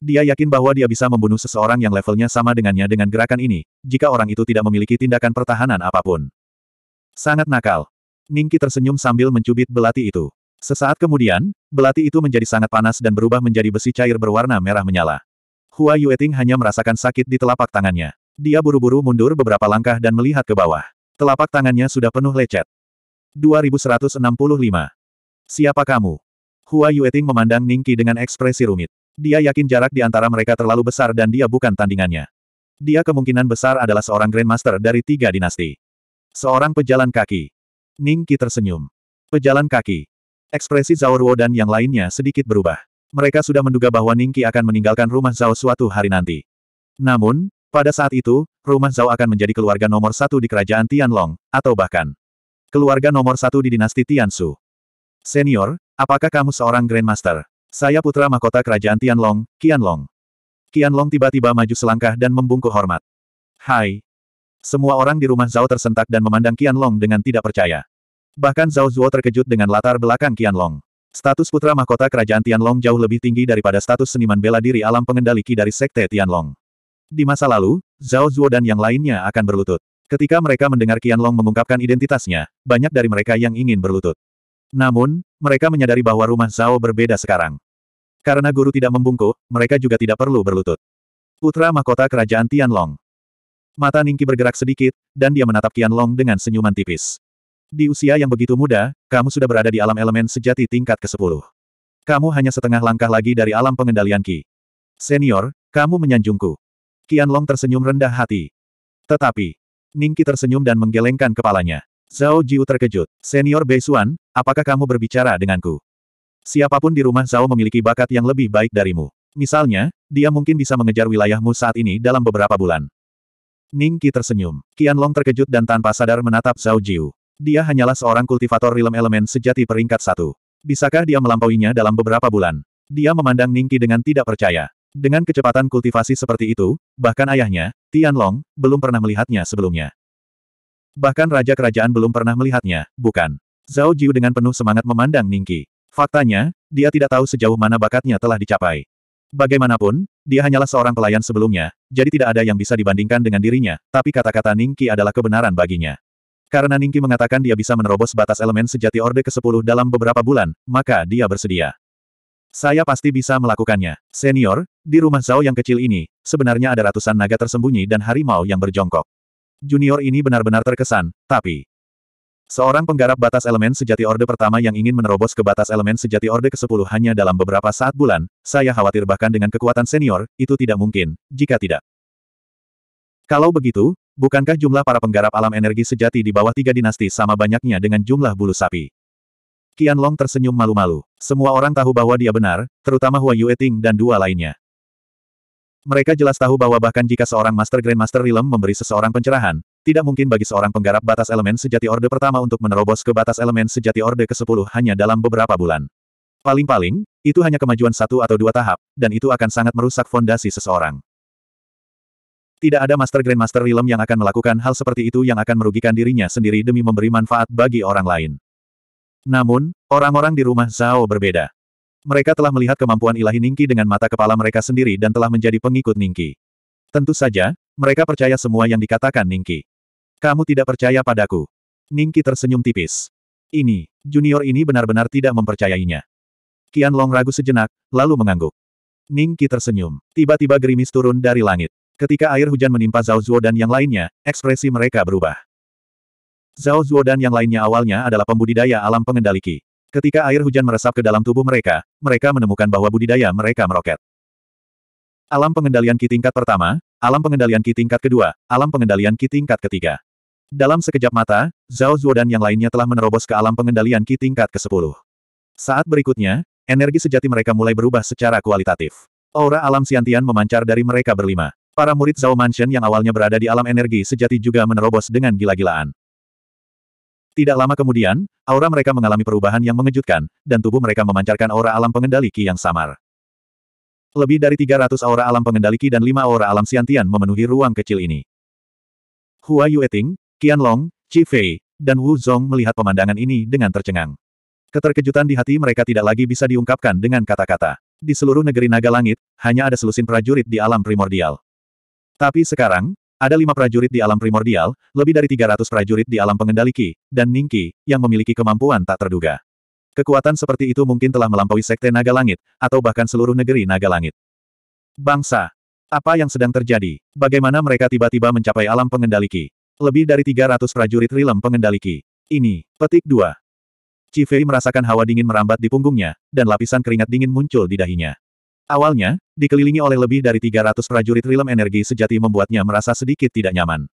Dia yakin bahwa dia bisa membunuh seseorang yang levelnya sama dengannya dengan gerakan ini, jika orang itu tidak memiliki tindakan pertahanan apapun. Sangat nakal. Ningki tersenyum sambil mencubit belati itu. Sesaat kemudian, belati itu menjadi sangat panas dan berubah menjadi besi cair berwarna merah menyala. Hua Yueting hanya merasakan sakit di telapak tangannya. Dia buru-buru mundur beberapa langkah dan melihat ke bawah. Telapak tangannya sudah penuh lecet. 2165. Siapa kamu? Hua Yueting memandang Ningki dengan ekspresi rumit. Dia yakin jarak di antara mereka terlalu besar dan dia bukan tandingannya. Dia kemungkinan besar adalah seorang Grandmaster dari tiga dinasti. Seorang pejalan kaki. Ningki tersenyum. Pejalan kaki. Ekspresi Zhao Ruo dan yang lainnya sedikit berubah. Mereka sudah menduga bahwa Ningki akan meninggalkan rumah Zhao suatu hari nanti. Namun, pada saat itu, rumah Zhao akan menjadi keluarga nomor satu di kerajaan Tianlong, atau bahkan keluarga nomor satu di dinasti Tiansu. Senior, apakah kamu seorang Grandmaster? Saya putra mahkota kerajaan Tianlong, Qianlong. Qianlong tiba-tiba maju selangkah dan membungkuk hormat. Hai. Semua orang di rumah Zhao tersentak dan memandang Qianlong dengan tidak percaya. Bahkan Zhao Zuo terkejut dengan latar belakang Qianlong. Status putra mahkota kerajaan Tianlong jauh lebih tinggi daripada status seniman bela diri alam pengendali Qi dari sekte Tianlong. Di masa lalu, Zhao Zuo dan yang lainnya akan berlutut. Ketika mereka mendengar Qianlong mengungkapkan identitasnya, banyak dari mereka yang ingin berlutut. Namun, mereka menyadari bahwa rumah Zhao berbeda sekarang. Karena guru tidak membungkuk, mereka juga tidak perlu berlutut. Putra mahkota kerajaan Tianlong. Mata Ningki bergerak sedikit, dan dia menatap Qianlong dengan senyuman tipis. Di usia yang begitu muda, kamu sudah berada di alam elemen sejati tingkat ke-10. Kamu hanya setengah langkah lagi dari alam pengendalian Qi. Senior, kamu menyanjungku. Qianlong tersenyum rendah hati. Tetapi, Ningki tersenyum dan menggelengkan kepalanya. Zhao Jiu terkejut. Senior Beisuan, apakah kamu berbicara denganku? Siapapun di rumah Zhao memiliki bakat yang lebih baik darimu. Misalnya, dia mungkin bisa mengejar wilayahmu saat ini dalam beberapa bulan. Ningki tersenyum. Qianlong terkejut dan tanpa sadar menatap Zhao Jiu. Dia hanyalah seorang kultivator rilem elemen sejati peringkat satu. Bisakah dia melampauinya dalam beberapa bulan? Dia memandang Ningki dengan tidak percaya. Dengan kecepatan kultivasi seperti itu, bahkan ayahnya, Tianlong, belum pernah melihatnya sebelumnya. Bahkan raja kerajaan belum pernah melihatnya, bukan? Zhao Jiu dengan penuh semangat memandang Ningki. Faktanya, dia tidak tahu sejauh mana bakatnya telah dicapai. Bagaimanapun, dia hanyalah seorang pelayan sebelumnya, jadi tidak ada yang bisa dibandingkan dengan dirinya, tapi kata-kata Ningki adalah kebenaran baginya. Karena Ningki mengatakan dia bisa menerobos batas elemen sejati Orde ke-10 dalam beberapa bulan, maka dia bersedia. Saya pasti bisa melakukannya. Senior, di rumah Zhao yang kecil ini, sebenarnya ada ratusan naga tersembunyi dan harimau yang berjongkok. Junior ini benar-benar terkesan, tapi... Seorang penggarap batas elemen sejati orde pertama yang ingin menerobos ke batas elemen sejati orde ke-10 hanya dalam beberapa saat bulan, saya khawatir bahkan dengan kekuatan senior, itu tidak mungkin, jika tidak. Kalau begitu, bukankah jumlah para penggarap alam energi sejati di bawah tiga dinasti sama banyaknya dengan jumlah bulu sapi? Qian Long tersenyum malu-malu. Semua orang tahu bahwa dia benar, terutama Hua Yueting dan dua lainnya. Mereka jelas tahu bahwa bahkan jika seorang Master Grandmaster Realm memberi seseorang pencerahan, tidak mungkin bagi seorang penggarap batas elemen sejati Orde pertama untuk menerobos ke batas elemen sejati Orde ke-10 hanya dalam beberapa bulan. Paling-paling, itu hanya kemajuan satu atau dua tahap, dan itu akan sangat merusak fondasi seseorang. Tidak ada Master Grandmaster Realm yang akan melakukan hal seperti itu yang akan merugikan dirinya sendiri demi memberi manfaat bagi orang lain. Namun, orang-orang di rumah Zhao berbeda. Mereka telah melihat kemampuan ilahi Ningki dengan mata kepala mereka sendiri dan telah menjadi pengikut Ningki. Tentu saja, mereka percaya semua yang dikatakan Ningki. Kamu tidak percaya padaku. Ningki tersenyum tipis. Ini, junior ini benar-benar tidak mempercayainya. Qian Long ragu sejenak, lalu mengangguk. Ningki tersenyum. Tiba-tiba gerimis turun dari langit. Ketika air hujan menimpa Zhao Zuo dan yang lainnya, ekspresi mereka berubah. Zhao Zuo dan yang lainnya awalnya adalah pembudidaya alam pengendali Qi. Ketika air hujan meresap ke dalam tubuh mereka, mereka menemukan bahwa budidaya mereka meroket. Alam pengendalian Qi tingkat pertama, alam pengendalian Qi tingkat kedua, alam pengendalian Qi tingkat ketiga. Dalam sekejap mata, Zhao Zuo dan yang lainnya telah menerobos ke alam pengendalian Qi tingkat ke-10. Saat berikutnya, energi sejati mereka mulai berubah secara kualitatif. Aura alam siantian memancar dari mereka berlima. Para murid Zhao Mansion yang awalnya berada di alam energi sejati juga menerobos dengan gila-gilaan. Tidak lama kemudian, aura mereka mengalami perubahan yang mengejutkan, dan tubuh mereka memancarkan aura alam pengendali Ki yang samar. Lebih dari 300 aura alam pengendali Ki dan 5 aura alam siantian memenuhi ruang kecil ini. Hua Yueting, Qianlong, Long, Qi Fei, dan Wu Zong melihat pemandangan ini dengan tercengang. Keterkejutan di hati mereka tidak lagi bisa diungkapkan dengan kata-kata. Di seluruh negeri naga langit, hanya ada selusin prajurit di alam primordial. Tapi sekarang, ada lima prajurit di alam primordial, lebih dari 300 prajurit di alam pengendali Ki, dan Ning Ki, yang memiliki kemampuan tak terduga. Kekuatan seperti itu mungkin telah melampaui Sekte Naga Langit, atau bahkan seluruh negeri Naga Langit. Bangsa! Apa yang sedang terjadi? Bagaimana mereka tiba-tiba mencapai alam pengendali Ki? Lebih dari 300 prajurit Rilem pengendali Ki. Ini, petik 2. Cifei merasakan hawa dingin merambat di punggungnya, dan lapisan keringat dingin muncul di dahinya. Awalnya, dikelilingi oleh lebih dari 300 prajurit rilem energi sejati membuatnya merasa sedikit tidak nyaman.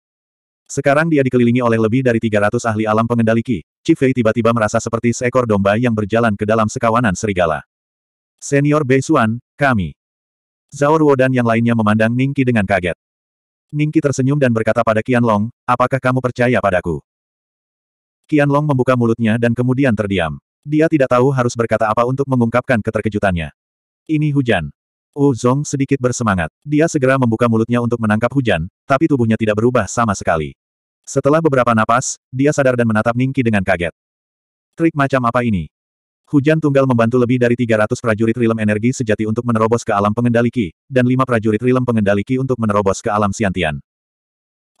Sekarang dia dikelilingi oleh lebih dari 300 ahli alam pengendali Qi. Cifei tiba-tiba merasa seperti seekor domba yang berjalan ke dalam sekawanan serigala. Senior Bei Xuan, kami. Zhao Ruo yang lainnya memandang Ningki dengan kaget. Ningki tersenyum dan berkata pada Qianlong, apakah kamu percaya padaku? Qianlong membuka mulutnya dan kemudian terdiam. Dia tidak tahu harus berkata apa untuk mengungkapkan keterkejutannya. Ini hujan. Wu oh, Zong sedikit bersemangat. Dia segera membuka mulutnya untuk menangkap hujan, tapi tubuhnya tidak berubah sama sekali. Setelah beberapa napas, dia sadar dan menatap Ningki dengan kaget. Trik macam apa ini? Hujan tunggal membantu lebih dari 300 prajurit rilem energi sejati untuk menerobos ke alam pengendali Qi, dan 5 prajurit rilem pengendali Qi untuk menerobos ke alam siantian.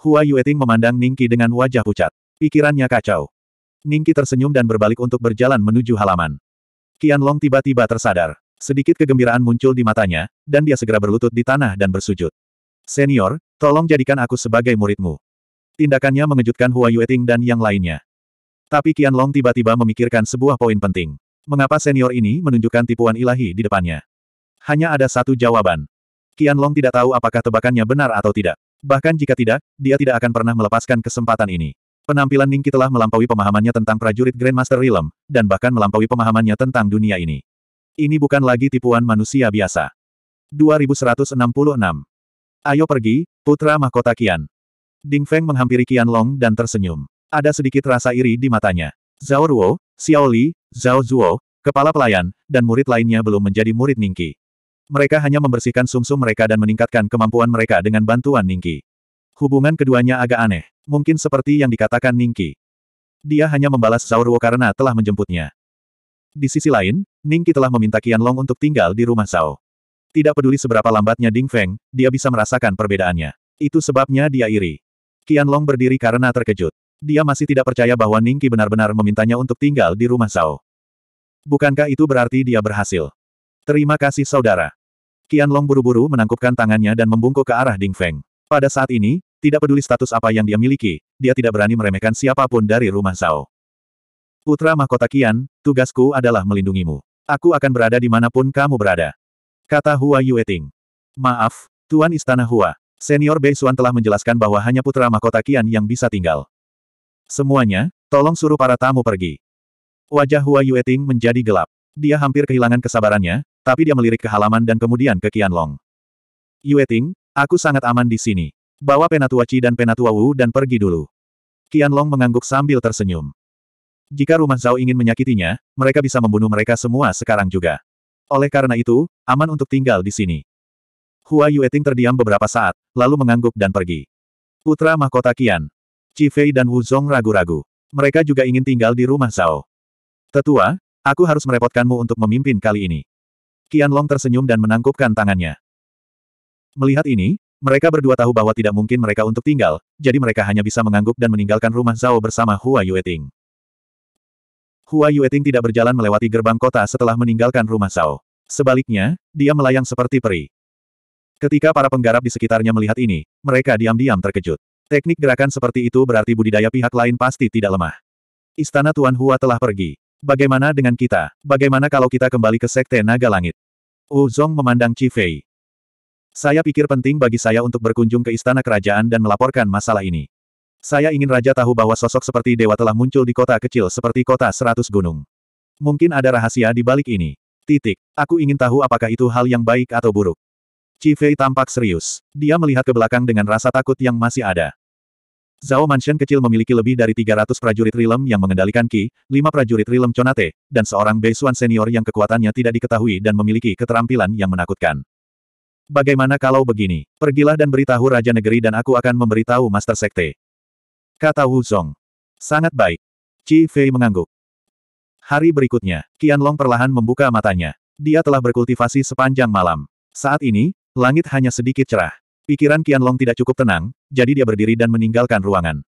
Hua Yueting memandang Ningki dengan wajah pucat. Pikirannya kacau. Ningki tersenyum dan berbalik untuk berjalan menuju halaman. Qianlong tiba-tiba tersadar. Sedikit kegembiraan muncul di matanya, dan dia segera berlutut di tanah dan bersujud. Senior, tolong jadikan aku sebagai muridmu. Tindakannya mengejutkan Hua Yueting dan yang lainnya. Tapi Qian Long tiba-tiba memikirkan sebuah poin penting. Mengapa senior ini menunjukkan tipuan ilahi di depannya? Hanya ada satu jawaban. Qian Long tidak tahu apakah tebakannya benar atau tidak. Bahkan jika tidak, dia tidak akan pernah melepaskan kesempatan ini. Penampilan Ningki telah melampaui pemahamannya tentang prajurit Grandmaster Realm, dan bahkan melampaui pemahamannya tentang dunia ini. Ini bukan lagi tipuan manusia biasa. 2166. Ayo pergi, putra mahkota Qian. Ding Feng menghampiri Kian Long dan tersenyum. Ada sedikit rasa iri di matanya. Zhao Ruo, Xiao Li, Zhao Zhuo, kepala pelayan, dan murid lainnya belum menjadi murid Ningqi. Mereka hanya membersihkan sumsum -sum mereka dan meningkatkan kemampuan mereka dengan bantuan Ningqi. Hubungan keduanya agak aneh, mungkin seperti yang dikatakan Ningqi. Dia hanya membalas Zhao Ruo karena telah menjemputnya. Di sisi lain, Qi telah meminta Qian Long untuk tinggal di rumah Zhao. Tidak peduli seberapa lambatnya Ding Feng, dia bisa merasakan perbedaannya. Itu sebabnya dia iri. Qian Long berdiri karena terkejut. Dia masih tidak percaya bahwa Qi benar-benar memintanya untuk tinggal di rumah Zhao. Bukankah itu berarti dia berhasil? Terima kasih saudara. Qian Long buru-buru menangkupkan tangannya dan membungkuk ke arah Ding Feng. Pada saat ini, tidak peduli status apa yang dia miliki, dia tidak berani meremehkan siapapun dari rumah Zhao. Putra Mahkota Kian, tugasku adalah melindungimu. Aku akan berada di manapun kamu berada. Kata Hua Yueting. Maaf, Tuan Istana Hua. Senior Bei Xuan telah menjelaskan bahwa hanya Putra Mahkota Kian yang bisa tinggal. Semuanya, tolong suruh para tamu pergi. Wajah Hua Yueting menjadi gelap. Dia hampir kehilangan kesabarannya, tapi dia melirik ke halaman dan kemudian ke Kian Qianlong. Yueting, aku sangat aman di sini. Bawa Penatua Qi dan Penatua Wu dan pergi dulu. Qianlong mengangguk sambil tersenyum. Jika rumah Zhao ingin menyakitinya, mereka bisa membunuh mereka semua sekarang juga. Oleh karena itu, aman untuk tinggal di sini. Hua Yueting terdiam beberapa saat, lalu mengangguk dan pergi. Putra mahkota Qian. Qi Fei dan Wu Zong ragu-ragu. Mereka juga ingin tinggal di rumah Zhao. Tetua, aku harus merepotkanmu untuk memimpin kali ini. Qian Long tersenyum dan menangkupkan tangannya. Melihat ini, mereka berdua tahu bahwa tidak mungkin mereka untuk tinggal, jadi mereka hanya bisa mengangguk dan meninggalkan rumah Zhao bersama Hua Yueting. Hua Yueting tidak berjalan melewati gerbang kota setelah meninggalkan rumah Zhao. Sebaliknya, dia melayang seperti peri. Ketika para penggarap di sekitarnya melihat ini, mereka diam-diam terkejut. Teknik gerakan seperti itu berarti budidaya pihak lain pasti tidak lemah. Istana Tuan Hua telah pergi. Bagaimana dengan kita? Bagaimana kalau kita kembali ke Sekte Naga Langit? Wu Zong memandang Chi Fei. Saya pikir penting bagi saya untuk berkunjung ke istana kerajaan dan melaporkan masalah ini. Saya ingin Raja tahu bahwa sosok seperti dewa telah muncul di kota kecil seperti kota seratus gunung. Mungkin ada rahasia di balik ini. Titik. Aku ingin tahu apakah itu hal yang baik atau buruk. Cifei tampak serius. Dia melihat ke belakang dengan rasa takut yang masih ada. Zhao Mansion kecil memiliki lebih dari 300 prajurit Rilem yang mengendalikan Qi, 5 prajurit Rilem Conate, dan seorang Beisuan senior yang kekuatannya tidak diketahui dan memiliki keterampilan yang menakutkan. Bagaimana kalau begini? Pergilah dan beritahu Raja Negeri dan aku akan memberitahu Master Sekte. Kata Wu Zong. Sangat baik. Qi Fei mengangguk. Hari berikutnya, Long perlahan membuka matanya. Dia telah berkultivasi sepanjang malam. Saat ini, langit hanya sedikit cerah. Pikiran Long tidak cukup tenang, jadi dia berdiri dan meninggalkan ruangan.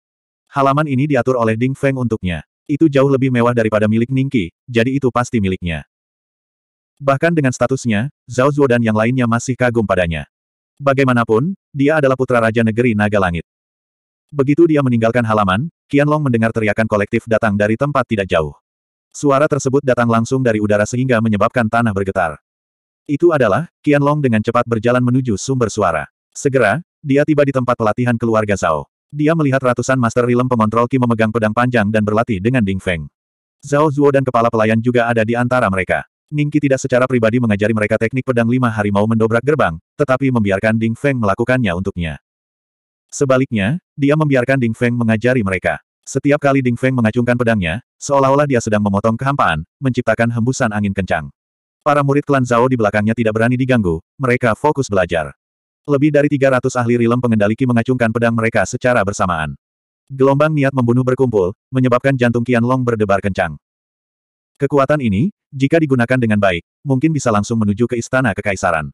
Halaman ini diatur oleh Ding Feng untuknya. Itu jauh lebih mewah daripada milik Ningqi, jadi itu pasti miliknya. Bahkan dengan statusnya, Zhao Zuo dan yang lainnya masih kagum padanya. Bagaimanapun, dia adalah putra Raja Negeri Naga Langit. Begitu dia meninggalkan halaman, Qianlong mendengar teriakan kolektif datang dari tempat tidak jauh. Suara tersebut datang langsung dari udara sehingga menyebabkan tanah bergetar. Itu adalah, Qianlong dengan cepat berjalan menuju sumber suara. Segera, dia tiba di tempat pelatihan keluarga Zhao. Dia melihat ratusan Master rilem pengontrol Qi memegang pedang panjang dan berlatih dengan Ding Feng. Zhao Zuo dan kepala pelayan juga ada di antara mereka. Qi tidak secara pribadi mengajari mereka teknik pedang lima harimau mendobrak gerbang, tetapi membiarkan Ding Feng melakukannya untuknya. Sebaliknya, dia membiarkan Ding Feng mengajari mereka. Setiap kali Ding Feng mengacungkan pedangnya, seolah-olah dia sedang memotong kehampaan, menciptakan hembusan angin kencang. Para murid klan Zhao di belakangnya tidak berani diganggu, mereka fokus belajar. Lebih dari 300 ahli rilem pengendali mengacungkan pedang mereka secara bersamaan. Gelombang niat membunuh berkumpul, menyebabkan jantung Long berdebar kencang. Kekuatan ini, jika digunakan dengan baik, mungkin bisa langsung menuju ke istana kekaisaran.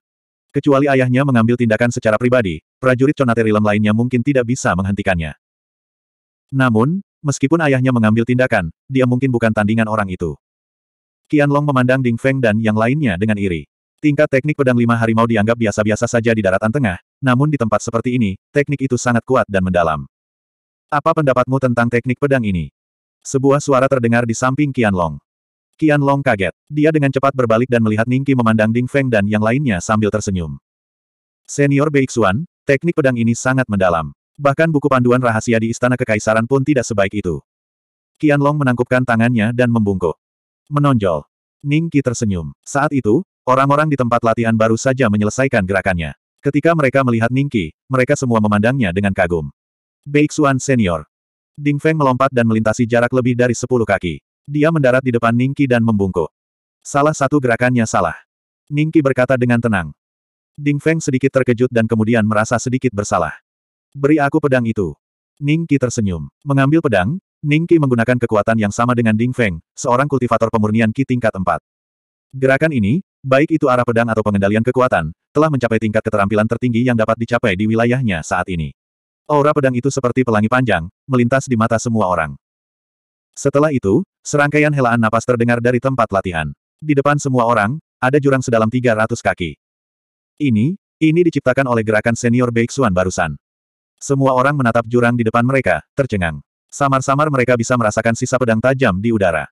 Kecuali ayahnya mengambil tindakan secara pribadi, prajurit Conaterilem lainnya mungkin tidak bisa menghentikannya. Namun, meskipun ayahnya mengambil tindakan, dia mungkin bukan tandingan orang itu. Qianlong memandang Ding Feng dan yang lainnya dengan iri. Tingkat teknik pedang lima harimau dianggap biasa-biasa saja di daratan tengah, namun di tempat seperti ini, teknik itu sangat kuat dan mendalam. Apa pendapatmu tentang teknik pedang ini? Sebuah suara terdengar di samping Qianlong. Kian Long kaget. Dia dengan cepat berbalik dan melihat Ningki memandang Ding Feng dan yang lainnya sambil tersenyum. Senior Beixuan, teknik pedang ini sangat mendalam. Bahkan buku panduan rahasia di Istana Kekaisaran pun tidak sebaik itu. Kian Long menangkupkan tangannya dan membungkuk. Menonjol. Ningki tersenyum. Saat itu, orang-orang di tempat latihan baru saja menyelesaikan gerakannya. Ketika mereka melihat Ningki, mereka semua memandangnya dengan kagum. Beixuan Senior. Ding Feng melompat dan melintasi jarak lebih dari 10 kaki. Dia mendarat di depan Ningki dan membungkuk. Salah satu gerakannya salah. Ningki berkata dengan tenang. Ding Feng sedikit terkejut dan kemudian merasa sedikit bersalah. Beri aku pedang itu. Ningki tersenyum. Mengambil pedang, Ningki menggunakan kekuatan yang sama dengan Ding Feng, seorang kultivator pemurnian Ki tingkat 4. Gerakan ini, baik itu arah pedang atau pengendalian kekuatan, telah mencapai tingkat keterampilan tertinggi yang dapat dicapai di wilayahnya saat ini. Aura pedang itu seperti pelangi panjang, melintas di mata semua orang. Setelah itu, serangkaian helaan napas terdengar dari tempat latihan. Di depan semua orang, ada jurang sedalam 300 kaki. Ini, ini diciptakan oleh gerakan senior Baeksuan barusan. Semua orang menatap jurang di depan mereka, tercengang. Samar-samar mereka bisa merasakan sisa pedang tajam di udara.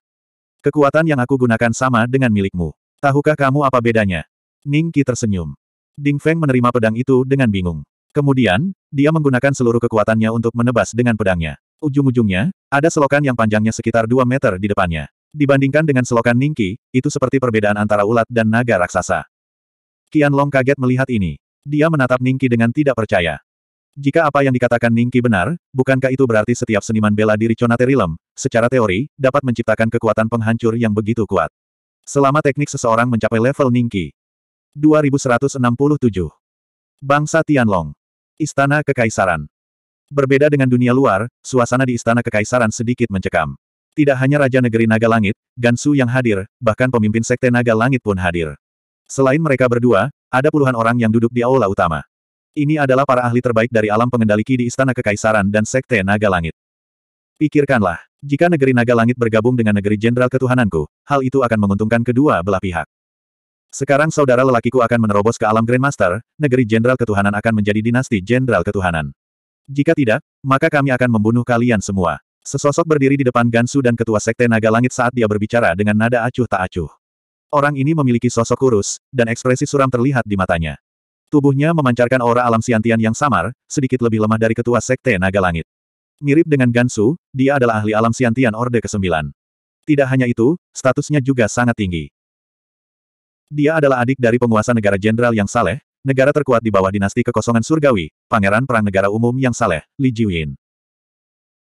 Kekuatan yang aku gunakan sama dengan milikmu. Tahukah kamu apa bedanya? Ning Qi tersenyum. Ding Feng menerima pedang itu dengan bingung. Kemudian, dia menggunakan seluruh kekuatannya untuk menebas dengan pedangnya. Ujung-ujungnya, ada selokan yang panjangnya sekitar 2 meter di depannya. Dibandingkan dengan selokan Ningki, itu seperti perbedaan antara ulat dan naga raksasa. Kian Long kaget melihat ini. Dia menatap Ningki dengan tidak percaya. Jika apa yang dikatakan Ningki benar, bukankah itu berarti setiap seniman bela diri Conaterilem, secara teori, dapat menciptakan kekuatan penghancur yang begitu kuat. Selama teknik seseorang mencapai level Ningki. 2167. Bangsa Tianlong. Istana Kekaisaran. Berbeda dengan dunia luar, suasana di istana kekaisaran sedikit mencekam. Tidak hanya Raja Negeri Naga Langit, Gansu yang hadir, bahkan pemimpin Sekte Naga Langit pun hadir. Selain mereka berdua, ada puluhan orang yang duduk di aula utama. Ini adalah para ahli terbaik dari alam pengendali Ki di Istana Kekaisaran dan Sekte Naga Langit. Pikirkanlah, jika negeri Naga Langit bergabung dengan negeri Jenderal Ketuhananku, hal itu akan menguntungkan kedua belah pihak. Sekarang saudara lelakiku akan menerobos ke alam Grandmaster, negeri Jenderal Ketuhanan akan menjadi dinasti Jenderal Ketuhanan. Jika tidak, maka kami akan membunuh kalian semua. Sesosok berdiri di depan Gansu dan ketua sekte naga langit saat dia berbicara dengan nada acuh tak acuh. Orang ini memiliki sosok kurus, dan ekspresi suram terlihat di matanya. Tubuhnya memancarkan aura alam siantian yang samar, sedikit lebih lemah dari ketua sekte naga langit. Mirip dengan Gansu, dia adalah ahli alam siantian Orde ke-9. Tidak hanya itu, statusnya juga sangat tinggi. Dia adalah adik dari penguasa negara jenderal yang saleh, negara terkuat di bawah dinasti kekosongan surgawi, pangeran perang negara umum yang saleh, Li Jiuyin.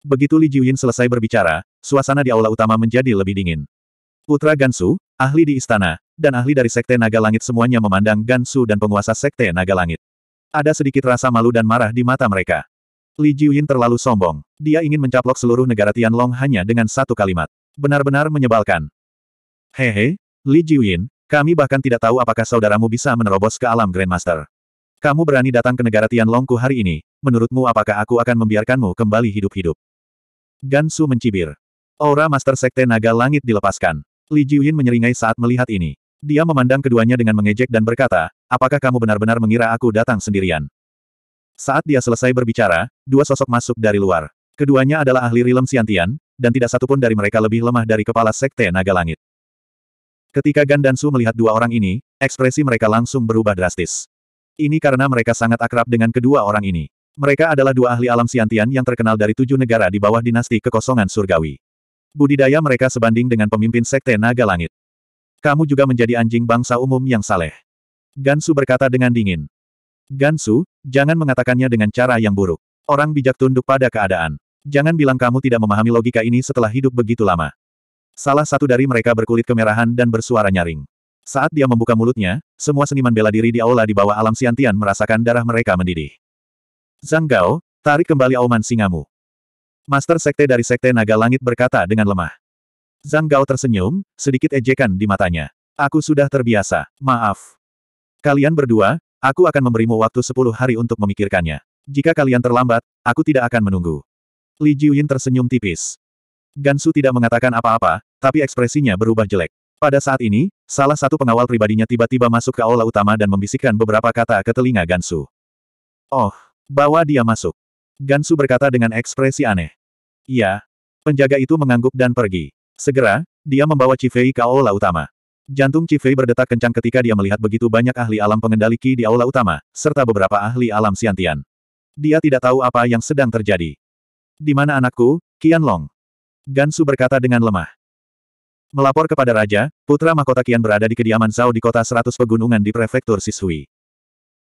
Begitu Li Jiuyin selesai berbicara, suasana di aula utama menjadi lebih dingin. Putra Gansu, ahli di istana, dan ahli dari Sekte Naga Langit semuanya memandang Gansu dan penguasa Sekte Naga Langit. Ada sedikit rasa malu dan marah di mata mereka. Li Jiuyin terlalu sombong. Dia ingin mencaplok seluruh negara Tianlong hanya dengan satu kalimat. Benar-benar menyebalkan. Hehe, Li Jiuyin, kami bahkan tidak tahu apakah saudaramu bisa menerobos ke alam Grandmaster. Kamu berani datang ke negara Tianlongku hari ini, menurutmu apakah aku akan membiarkanmu kembali hidup-hidup? Gansu mencibir. Aura Master Sekte Naga Langit dilepaskan. Li Jiuyin menyeringai saat melihat ini. Dia memandang keduanya dengan mengejek dan berkata, apakah kamu benar-benar mengira aku datang sendirian? Saat dia selesai berbicara, dua sosok masuk dari luar. Keduanya adalah ahli rilem siantian, dan tidak satupun dari mereka lebih lemah dari kepala sekte naga langit. Ketika Gan dan Su melihat dua orang ini, ekspresi mereka langsung berubah drastis. Ini karena mereka sangat akrab dengan kedua orang ini. Mereka adalah dua ahli alam siantian yang terkenal dari tujuh negara di bawah dinasti kekosongan surgawi. Budidaya mereka sebanding dengan pemimpin sekte naga langit. Kamu juga menjadi anjing bangsa umum yang saleh. Gansu berkata dengan dingin. Gansu, jangan mengatakannya dengan cara yang buruk. Orang bijak tunduk pada keadaan. Jangan bilang kamu tidak memahami logika ini setelah hidup begitu lama. Salah satu dari mereka berkulit kemerahan dan bersuara nyaring. Saat dia membuka mulutnya, semua seniman bela diri di aula di bawah alam siantian merasakan darah mereka mendidih. Zhang Gao, tarik kembali auman singamu. Master Sekte dari Sekte Naga Langit berkata dengan lemah. Zhang Gao tersenyum, sedikit ejekan di matanya. Aku sudah terbiasa, maaf. Kalian berdua, aku akan memberimu waktu sepuluh hari untuk memikirkannya. Jika kalian terlambat, aku tidak akan menunggu. Li Jiuyin tersenyum tipis. Gansu tidak mengatakan apa-apa, tapi ekspresinya berubah jelek. Pada saat ini, salah satu pengawal pribadinya tiba-tiba masuk ke aula utama dan membisikkan beberapa kata ke telinga Gansu. Oh, bawa dia masuk. Gansu berkata dengan ekspresi aneh. Iya. Penjaga itu mengangguk dan pergi. Segera, dia membawa Cifei ke aula utama. Jantung Cifei berdetak kencang ketika dia melihat begitu banyak ahli alam pengendali Ki di aula utama, serta beberapa ahli alam siantian. Dia tidak tahu apa yang sedang terjadi. Di mana anakku, Qianlong? Gansu berkata dengan lemah. Melapor kepada Raja, Putra Mahkota kian berada di kediaman Zhao di kota seratus pegunungan di prefektur Sisui.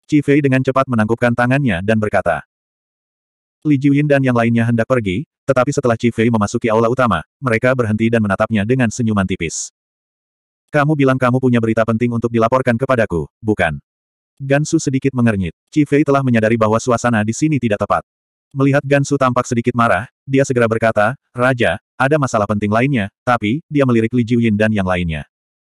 Fei dengan cepat menangkupkan tangannya dan berkata. Li Jiuyin dan yang lainnya hendak pergi, tetapi setelah Fei memasuki aula utama, mereka berhenti dan menatapnya dengan senyuman tipis. Kamu bilang kamu punya berita penting untuk dilaporkan kepadaku, bukan? Gansu sedikit mengernyit. Fei telah menyadari bahwa suasana di sini tidak tepat. Melihat Gansu tampak sedikit marah, dia segera berkata, Raja, ada masalah penting lainnya, tapi, dia melirik Li Jiuyin dan yang lainnya.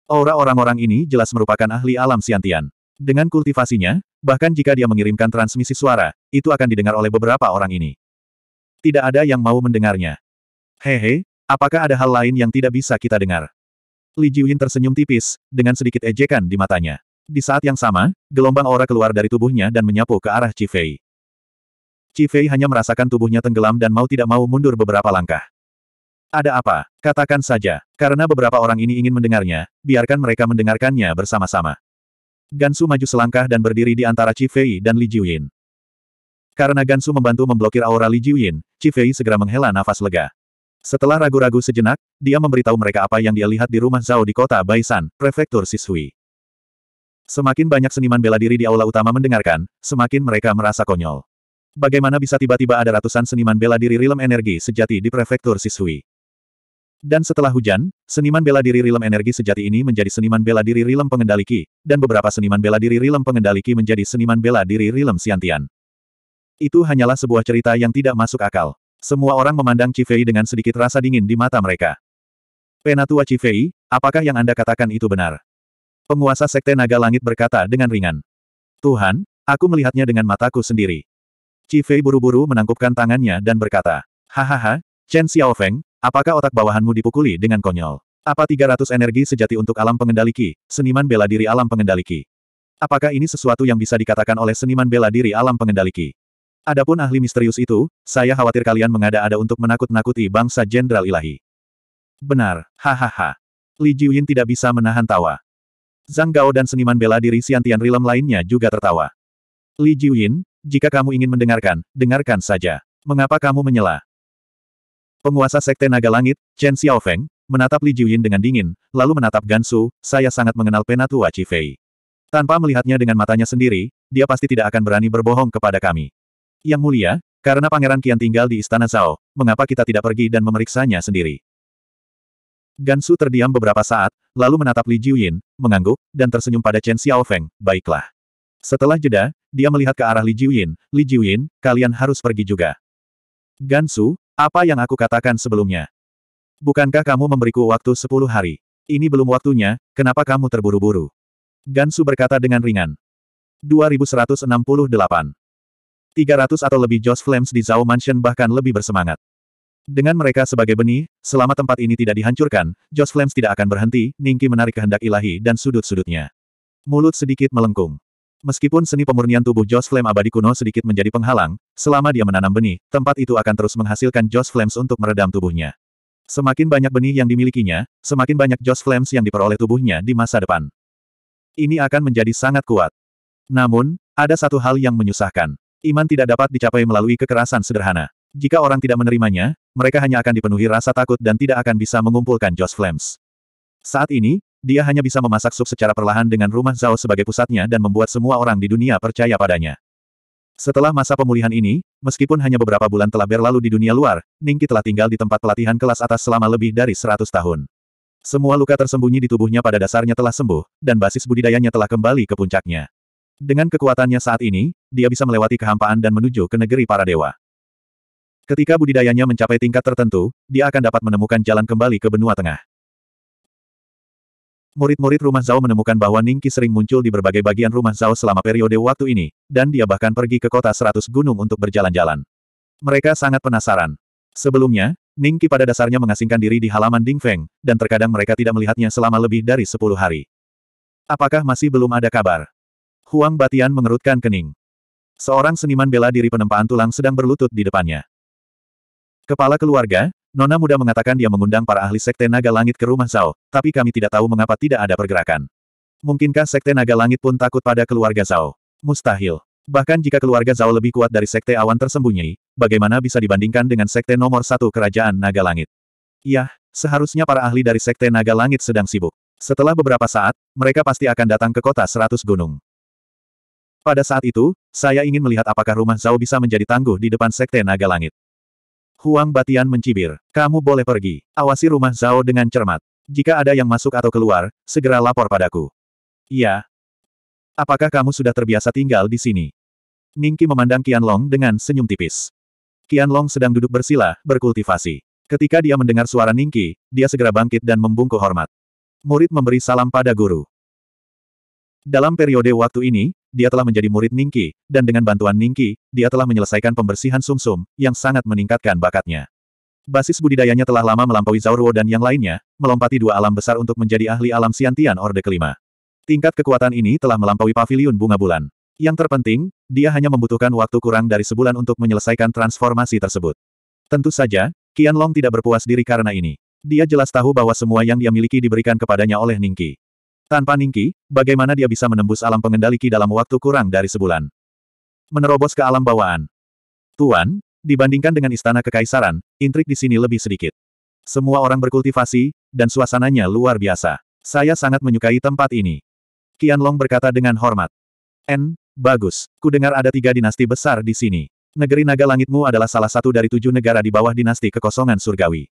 Aura orang-orang ini jelas merupakan ahli alam siantian. Dengan kultivasinya, bahkan jika dia mengirimkan transmisi suara, itu akan didengar oleh beberapa orang ini. Tidak ada yang mau mendengarnya. Hehe, apakah ada hal lain yang tidak bisa kita dengar? Li Jiuyin tersenyum tipis, dengan sedikit ejekan di matanya. Di saat yang sama, gelombang aura keluar dari tubuhnya dan menyapu ke arah Chi Fei hanya merasakan tubuhnya tenggelam dan mau tidak mau mundur beberapa langkah. Ada apa? Katakan saja, karena beberapa orang ini ingin mendengarnya, biarkan mereka mendengarkannya bersama-sama. Gansu maju selangkah dan berdiri di antara Chi Fei dan Li Jiuyin. Karena Gansu membantu memblokir aura Li Jiuyin, Chi Fei segera menghela nafas lega. Setelah ragu-ragu sejenak, dia memberitahu mereka apa yang dia lihat di rumah Zhao di kota Baisan, Prefektur Sisui. Semakin banyak seniman bela diri di aula utama mendengarkan, semakin mereka merasa konyol. Bagaimana bisa tiba-tiba ada ratusan seniman bela diri rilem energi sejati di Prefektur Sisui? Dan setelah hujan, seniman bela diri rilem energi sejati ini menjadi seniman bela diri rilem pengendali Ki, dan beberapa seniman bela diri rilem pengendali Ki menjadi seniman bela diri rilem siantian. Itu hanyalah sebuah cerita yang tidak masuk akal. Semua orang memandang Cifei dengan sedikit rasa dingin di mata mereka. Penatua Cifei, apakah yang Anda katakan itu benar? Penguasa Sekte Naga Langit berkata dengan ringan. Tuhan, aku melihatnya dengan mataku sendiri. Cifei buru-buru menangkupkan tangannya dan berkata, Hahaha, Chen Xiaofeng, Apakah otak bawahanmu dipukuli dengan konyol? Apa 300 energi sejati untuk alam pengendali Ki, seniman bela diri alam pengendali Ki? Apakah ini sesuatu yang bisa dikatakan oleh seniman bela diri alam pengendali Ki? Adapun ahli misterius itu, saya khawatir kalian mengada-ada untuk menakut-nakuti bangsa Jenderal Ilahi. Benar, hahaha. Li Jiuyin tidak bisa menahan tawa. Zhang Gao dan seniman bela diri Siantian Rilem lainnya juga tertawa. Li Jiuyin, jika kamu ingin mendengarkan, dengarkan saja. Mengapa kamu menyela? Penguasa Sekte Naga Langit, Chen Xiaofeng, menatap Li Jiuyin dengan dingin, lalu menatap Gansu, saya sangat mengenal Penatua Fei. Tanpa melihatnya dengan matanya sendiri, dia pasti tidak akan berani berbohong kepada kami. Yang mulia, karena Pangeran Kian tinggal di Istana Zhao, mengapa kita tidak pergi dan memeriksanya sendiri? Gansu terdiam beberapa saat, lalu menatap Li Jiuyin, mengangguk, dan tersenyum pada Chen Xiaofeng, baiklah. Setelah jeda, dia melihat ke arah Li Jiuyin, Li Jiuyin, kalian harus pergi juga. Gansu, apa yang aku katakan sebelumnya? Bukankah kamu memberiku waktu sepuluh hari? Ini belum waktunya, kenapa kamu terburu-buru? Gansu berkata dengan ringan. 2168. 300 atau lebih Joss Flames di Zhao Mansion bahkan lebih bersemangat. Dengan mereka sebagai benih, selama tempat ini tidak dihancurkan, Joss Flames tidak akan berhenti, Ningki menarik kehendak ilahi dan sudut-sudutnya. Mulut sedikit melengkung. Meskipun seni pemurnian tubuh Joss Flame abadi kuno sedikit menjadi penghalang, selama dia menanam benih, tempat itu akan terus menghasilkan Joss Flames untuk meredam tubuhnya. Semakin banyak benih yang dimilikinya, semakin banyak Joss Flames yang diperoleh tubuhnya di masa depan. Ini akan menjadi sangat kuat. Namun, ada satu hal yang menyusahkan. Iman tidak dapat dicapai melalui kekerasan sederhana. Jika orang tidak menerimanya, mereka hanya akan dipenuhi rasa takut dan tidak akan bisa mengumpulkan Joss Flames. Saat ini, dia hanya bisa memasak sup secara perlahan dengan rumah Zhao sebagai pusatnya dan membuat semua orang di dunia percaya padanya. Setelah masa pemulihan ini, meskipun hanya beberapa bulan telah berlalu di dunia luar, Ningki telah tinggal di tempat pelatihan kelas atas selama lebih dari 100 tahun. Semua luka tersembunyi di tubuhnya pada dasarnya telah sembuh, dan basis budidayanya telah kembali ke puncaknya. Dengan kekuatannya saat ini, dia bisa melewati kehampaan dan menuju ke negeri para dewa. Ketika budidayanya mencapai tingkat tertentu, dia akan dapat menemukan jalan kembali ke benua tengah. Murid-murid rumah Zhao menemukan bahwa Ningqi sering muncul di berbagai bagian rumah Zhao selama periode waktu ini, dan dia bahkan pergi ke kota seratus gunung untuk berjalan-jalan. Mereka sangat penasaran. Sebelumnya, Ningqi pada dasarnya mengasingkan diri di halaman Dingfeng, dan terkadang mereka tidak melihatnya selama lebih dari sepuluh hari. Apakah masih belum ada kabar? Huang Batian mengerutkan kening. Seorang seniman bela diri penempaan tulang sedang berlutut di depannya. Kepala keluarga, Nona muda mengatakan dia mengundang para ahli Sekte Naga Langit ke rumah Zhao, tapi kami tidak tahu mengapa tidak ada pergerakan. Mungkinkah Sekte Naga Langit pun takut pada keluarga Zhao? Mustahil. Bahkan jika keluarga Zhao lebih kuat dari Sekte Awan tersembunyi, bagaimana bisa dibandingkan dengan Sekte nomor satu Kerajaan Naga Langit? Yah, seharusnya para ahli dari Sekte Naga Langit sedang sibuk. Setelah beberapa saat, mereka pasti akan datang ke kota seratus gunung. Pada saat itu, saya ingin melihat apakah rumah Zhao bisa menjadi tangguh di depan Sekte Naga Langit. Huang Batian mencibir. Kamu boleh pergi. Awasi rumah Zhao dengan cermat. Jika ada yang masuk atau keluar, segera lapor padaku. Iya. Apakah kamu sudah terbiasa tinggal di sini? Ningki memandang Qianlong dengan senyum tipis. Qianlong sedang duduk bersila, berkultivasi. Ketika dia mendengar suara Ningki, dia segera bangkit dan membungkuk hormat. Murid memberi salam pada guru. Dalam periode waktu ini, dia telah menjadi murid Ningki, dan dengan bantuan Ningki, dia telah menyelesaikan pembersihan sumsum, -sum, yang sangat meningkatkan bakatnya. Basis budidayanya telah lama melampaui Zauruo dan yang lainnya, melompati dua alam besar untuk menjadi ahli alam siantian Orde Kelima. Tingkat kekuatan ini telah melampaui pavilion bunga bulan. Yang terpenting, dia hanya membutuhkan waktu kurang dari sebulan untuk menyelesaikan transformasi tersebut. Tentu saja, Qianlong tidak berpuas diri karena ini. Dia jelas tahu bahwa semua yang dia miliki diberikan kepadanya oleh Ningki. Tanpa Ningki, bagaimana dia bisa menembus alam pengendali Ki dalam waktu kurang dari sebulan? Menerobos ke alam bawaan. Tuan, dibandingkan dengan istana kekaisaran, intrik di sini lebih sedikit. Semua orang berkultivasi, dan suasananya luar biasa. Saya sangat menyukai tempat ini. Qianlong Long berkata dengan hormat. N, bagus. Kudengar ada tiga dinasti besar di sini. Negeri naga langitmu adalah salah satu dari tujuh negara di bawah dinasti kekosongan surgawi.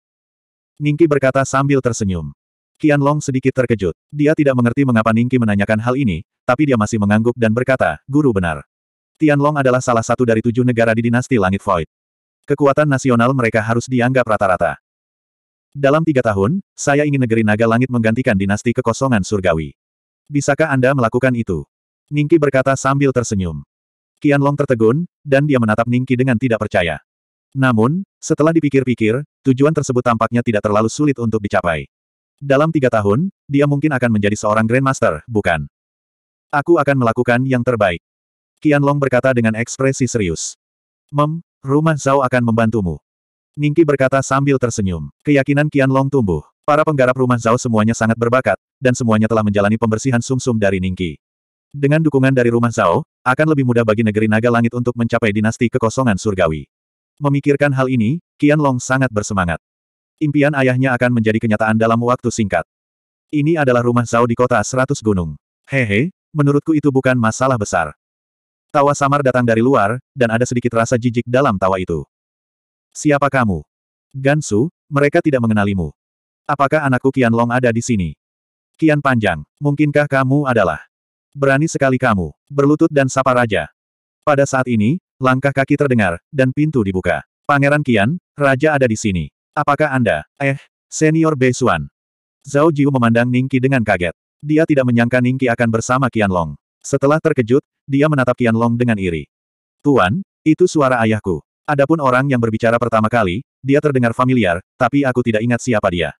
Ningki berkata sambil tersenyum. Qian Long sedikit terkejut. Dia tidak mengerti mengapa Ningki menanyakan hal ini, tapi dia masih mengangguk dan berkata, guru benar. Tian Long adalah salah satu dari tujuh negara di dinasti Langit Void. Kekuatan nasional mereka harus dianggap rata-rata. Dalam tiga tahun, saya ingin negeri naga langit menggantikan dinasti kekosongan surgawi. Bisakah Anda melakukan itu? Ningki berkata sambil tersenyum. Long tertegun, dan dia menatap Ningki dengan tidak percaya. Namun, setelah dipikir-pikir, tujuan tersebut tampaknya tidak terlalu sulit untuk dicapai. Dalam tiga tahun, dia mungkin akan menjadi seorang Grandmaster, bukan? Aku akan melakukan yang terbaik. Qianlong berkata dengan ekspresi serius. Mem, rumah Zhao akan membantumu. Ningki berkata sambil tersenyum. Keyakinan Qianlong tumbuh. Para penggarap rumah Zhao semuanya sangat berbakat, dan semuanya telah menjalani pembersihan sumsum -sum dari Ningki. Dengan dukungan dari rumah Zhao, akan lebih mudah bagi negeri naga langit untuk mencapai dinasti kekosongan surgawi. Memikirkan hal ini, Qianlong sangat bersemangat. Impian ayahnya akan menjadi kenyataan dalam waktu singkat. Ini adalah rumah Zhao di kota seratus gunung. Hehe, menurutku itu bukan masalah besar. Tawa samar datang dari luar, dan ada sedikit rasa jijik dalam tawa itu. Siapa kamu? Gansu, mereka tidak mengenalimu. Apakah anakku Kian Long ada di sini? Kian Panjang, mungkinkah kamu adalah? Berani sekali kamu, berlutut dan sapa raja. Pada saat ini, langkah kaki terdengar, dan pintu dibuka. Pangeran Kian, raja ada di sini. Apakah Anda? Eh, senior Beisuan. Zhao Jiu memandang Ningki dengan kaget. Dia tidak menyangka Ningki akan bersama Qianlong. Setelah terkejut, dia menatap Qianlong dengan iri. Tuan, itu suara ayahku. Adapun orang yang berbicara pertama kali, dia terdengar familiar, tapi aku tidak ingat siapa dia.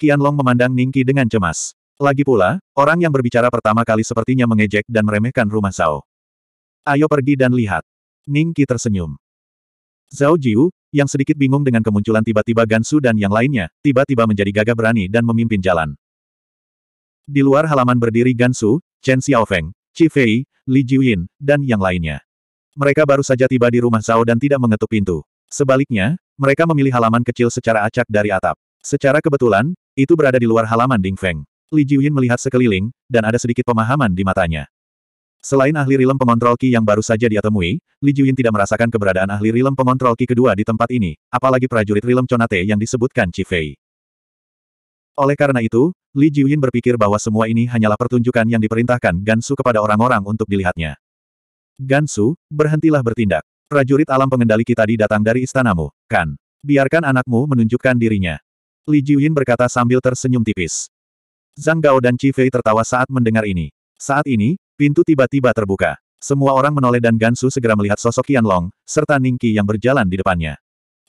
Qianlong memandang Ningki dengan cemas. Lagi pula, orang yang berbicara pertama kali sepertinya mengejek dan meremehkan rumah Zhao. Ayo pergi dan lihat. Ningki tersenyum. Zhao Jiu, yang sedikit bingung dengan kemunculan tiba-tiba Gansu dan yang lainnya, tiba-tiba menjadi gagah berani dan memimpin jalan. Di luar halaman berdiri Gansu, Chen Xiaofeng, Qi Fei, Li Jiuyin, dan yang lainnya. Mereka baru saja tiba di rumah Zhao dan tidak mengetuk pintu. Sebaliknya, mereka memilih halaman kecil secara acak dari atap. Secara kebetulan, itu berada di luar halaman Ding Feng. Li Jiuyin melihat sekeliling, dan ada sedikit pemahaman di matanya. Selain ahli rilem pengontrol Ki yang baru saja dia temui, Li Jiuyin tidak merasakan keberadaan ahli rilem pengontrol Ki kedua di tempat ini, apalagi prajurit rilem Conate yang disebutkan Fei. Oleh karena itu, Li Jiuyin berpikir bahwa semua ini hanyalah pertunjukan yang diperintahkan Gansu kepada orang-orang untuk dilihatnya. Gansu, berhentilah bertindak. Prajurit alam pengendali kita tadi datang dari istanamu, kan? Biarkan anakmu menunjukkan dirinya. Li Jiuyin berkata sambil tersenyum tipis. Zhang Gao dan Fei tertawa saat mendengar ini. Saat ini, Pintu tiba-tiba terbuka. Semua orang menoleh dan Gansu segera melihat sosok Long serta Ningqi yang berjalan di depannya.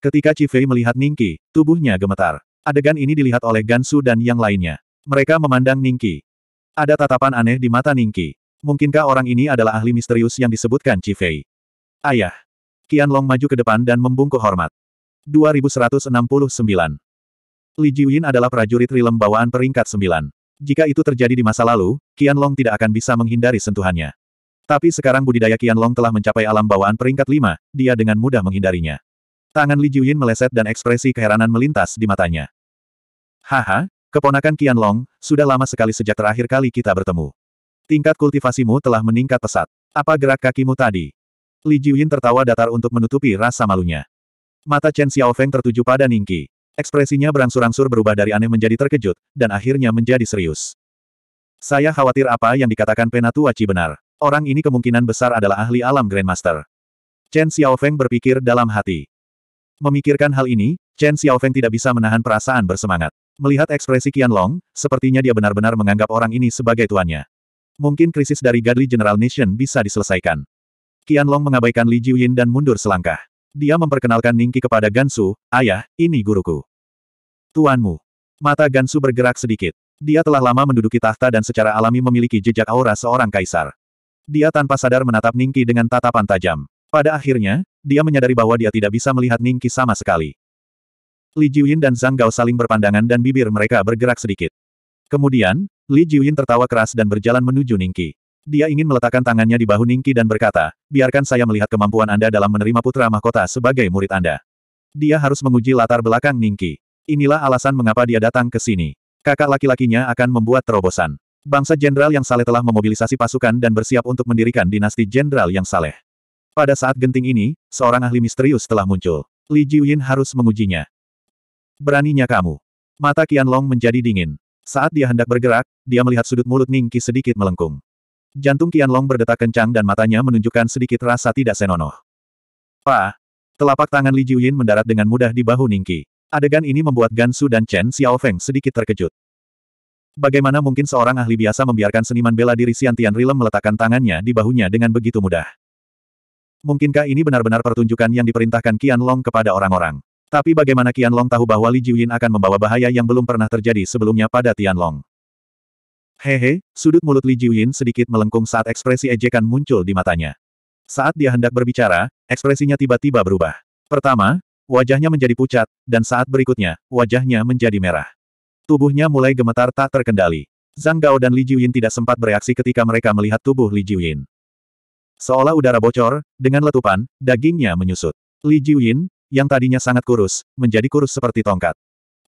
Ketika Cifei melihat Ningqi, tubuhnya gemetar. Adegan ini dilihat oleh Gansu dan yang lainnya. Mereka memandang Ningqi. Ada tatapan aneh di mata Ningqi. Mungkinkah orang ini adalah ahli misterius yang disebutkan Cifei? Ayah. Long maju ke depan dan membungkuk hormat. 2169. Li Jiuyin adalah prajurit rilem bawaan peringkat 9. Jika itu terjadi di masa lalu, Long tidak akan bisa menghindari sentuhannya. Tapi sekarang budidaya Long telah mencapai alam bawaan peringkat 5, dia dengan mudah menghindarinya. Tangan Li Jiuyin meleset dan ekspresi keheranan melintas di matanya. Haha, keponakan Long, sudah lama sekali sejak terakhir kali kita bertemu. Tingkat kultivasimu telah meningkat pesat. Apa gerak kakimu tadi? Li Jiuyin tertawa datar untuk menutupi rasa malunya. Mata Chen Xiaofeng tertuju pada Ningqi. Ekspresinya berangsur-angsur berubah dari aneh menjadi terkejut, dan akhirnya menjadi serius. Saya khawatir apa yang dikatakan Penatua Chi benar. Orang ini kemungkinan besar adalah ahli alam Grandmaster. Chen Xiaofeng berpikir dalam hati. Memikirkan hal ini, Chen Xiaofeng tidak bisa menahan perasaan bersemangat. Melihat ekspresi Qian Long, sepertinya dia benar-benar menganggap orang ini sebagai tuannya. Mungkin krisis dari Godly General Nation bisa diselesaikan. Qian Long mengabaikan Li Jiuyin dan mundur selangkah. Dia memperkenalkan Ningki kepada Gansu, ayah, ini guruku. Tuanmu. Mata Gansu bergerak sedikit. Dia telah lama menduduki tahta dan secara alami memiliki jejak aura seorang kaisar. Dia tanpa sadar menatap Ningki dengan tatapan tajam. Pada akhirnya, dia menyadari bahwa dia tidak bisa melihat Ningki sama sekali. Li Jiuyin dan Zhang Gao saling berpandangan dan bibir mereka bergerak sedikit. Kemudian, Li Jiuyin tertawa keras dan berjalan menuju Ningki. Dia ingin meletakkan tangannya di bahu Ningki dan berkata, biarkan saya melihat kemampuan Anda dalam menerima putra mahkota sebagai murid Anda. Dia harus menguji latar belakang Ningki. Inilah alasan mengapa dia datang ke sini. Kakak laki-lakinya akan membuat terobosan. Bangsa jenderal yang saleh telah memobilisasi pasukan dan bersiap untuk mendirikan dinasti jenderal yang saleh. Pada saat genting ini, seorang ahli misterius telah muncul. Li Jiuyin harus mengujinya. Beraninya kamu. Mata Kian Long menjadi dingin. Saat dia hendak bergerak, dia melihat sudut mulut Ningki sedikit melengkung. Jantung Kian Long berdetak kencang dan matanya menunjukkan sedikit rasa tidak senonoh. Pa! Telapak tangan Li Jiuyin mendarat dengan mudah di bahu Ningki. Adegan ini membuat Gansu dan Chen Xiaofeng sedikit terkejut. Bagaimana mungkin seorang ahli biasa membiarkan seniman bela diri Xian Rilem meletakkan tangannya di bahunya dengan begitu mudah? Mungkinkah ini benar-benar pertunjukan yang diperintahkan Qian Long kepada orang-orang? Tapi bagaimana Qian Long tahu bahwa Li Jiuyin akan membawa bahaya yang belum pernah terjadi sebelumnya pada Tian Long? Hehe, sudut mulut Li Jiuyin sedikit melengkung saat ekspresi ejekan muncul di matanya. Saat dia hendak berbicara, ekspresinya tiba-tiba berubah. Pertama, Wajahnya menjadi pucat, dan saat berikutnya, wajahnya menjadi merah. Tubuhnya mulai gemetar tak terkendali. Zhang Gao dan Li Jiuyin tidak sempat bereaksi ketika mereka melihat tubuh Li Jiuyin. Seolah udara bocor, dengan letupan, dagingnya menyusut. Li Jiuyin, yang tadinya sangat kurus, menjadi kurus seperti tongkat.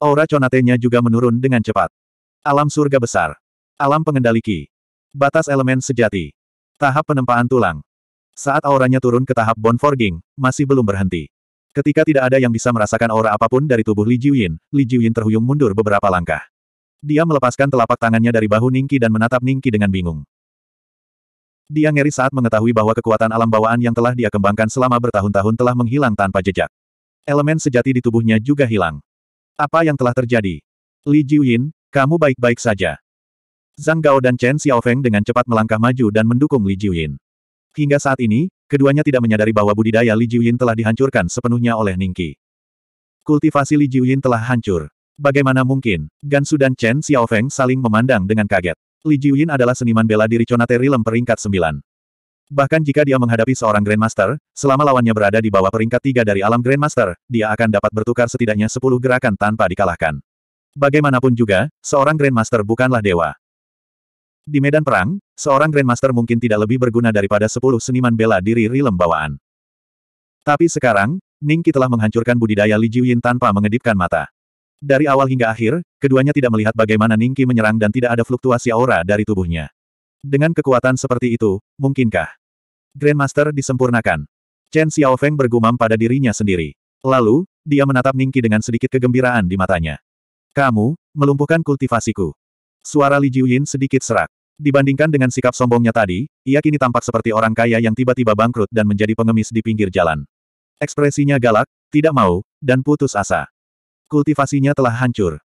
Aura conatenya juga menurun dengan cepat. Alam surga besar. Alam pengendali ki. Batas elemen sejati. Tahap penempaan tulang. Saat auranya turun ke tahap bone forging, masih belum berhenti. Ketika tidak ada yang bisa merasakan aura apapun dari tubuh Li Jiuyin, Li Jiuyin terhuyung mundur beberapa langkah. Dia melepaskan telapak tangannya dari bahu Ningki dan menatap Ningki dengan bingung. Dia ngeri saat mengetahui bahwa kekuatan alam bawaan yang telah dia kembangkan selama bertahun-tahun telah menghilang tanpa jejak. Elemen sejati di tubuhnya juga hilang. Apa yang telah terjadi? Li Jiuyin, kamu baik-baik saja. Zhang Gao dan Chen Xiaofeng dengan cepat melangkah maju dan mendukung Li Jiuyin. Hingga saat ini, keduanya tidak menyadari bahwa budidaya Li Jiuyin telah dihancurkan sepenuhnya oleh Ningqi. Kultivasi Li Jiuyin telah hancur. Bagaimana mungkin? Gansu dan Chen Xiaofeng saling memandang dengan kaget. Li Jiuyin adalah seniman bela diri Conate Rilem peringkat 9. Bahkan jika dia menghadapi seorang Grandmaster, selama lawannya berada di bawah peringkat 3 dari alam Grandmaster, dia akan dapat bertukar setidaknya 10 gerakan tanpa dikalahkan. Bagaimanapun juga, seorang Grandmaster bukanlah dewa. Di medan perang, seorang Grandmaster mungkin tidak lebih berguna daripada sepuluh seniman bela diri rilem bawaan. Tapi sekarang, Ningki telah menghancurkan budidaya Li Jiuyin tanpa mengedipkan mata. Dari awal hingga akhir, keduanya tidak melihat bagaimana Ningki menyerang dan tidak ada fluktuasi aura dari tubuhnya. Dengan kekuatan seperti itu, mungkinkah? Grandmaster disempurnakan. Chen Xiaofeng bergumam pada dirinya sendiri. Lalu, dia menatap Ningki dengan sedikit kegembiraan di matanya. Kamu, melumpuhkan kultivasiku. Suara Li Jiuyin sedikit serak. Dibandingkan dengan sikap sombongnya tadi, ia kini tampak seperti orang kaya yang tiba-tiba bangkrut dan menjadi pengemis di pinggir jalan. Ekspresinya galak, tidak mau, dan putus asa. Kultivasinya telah hancur.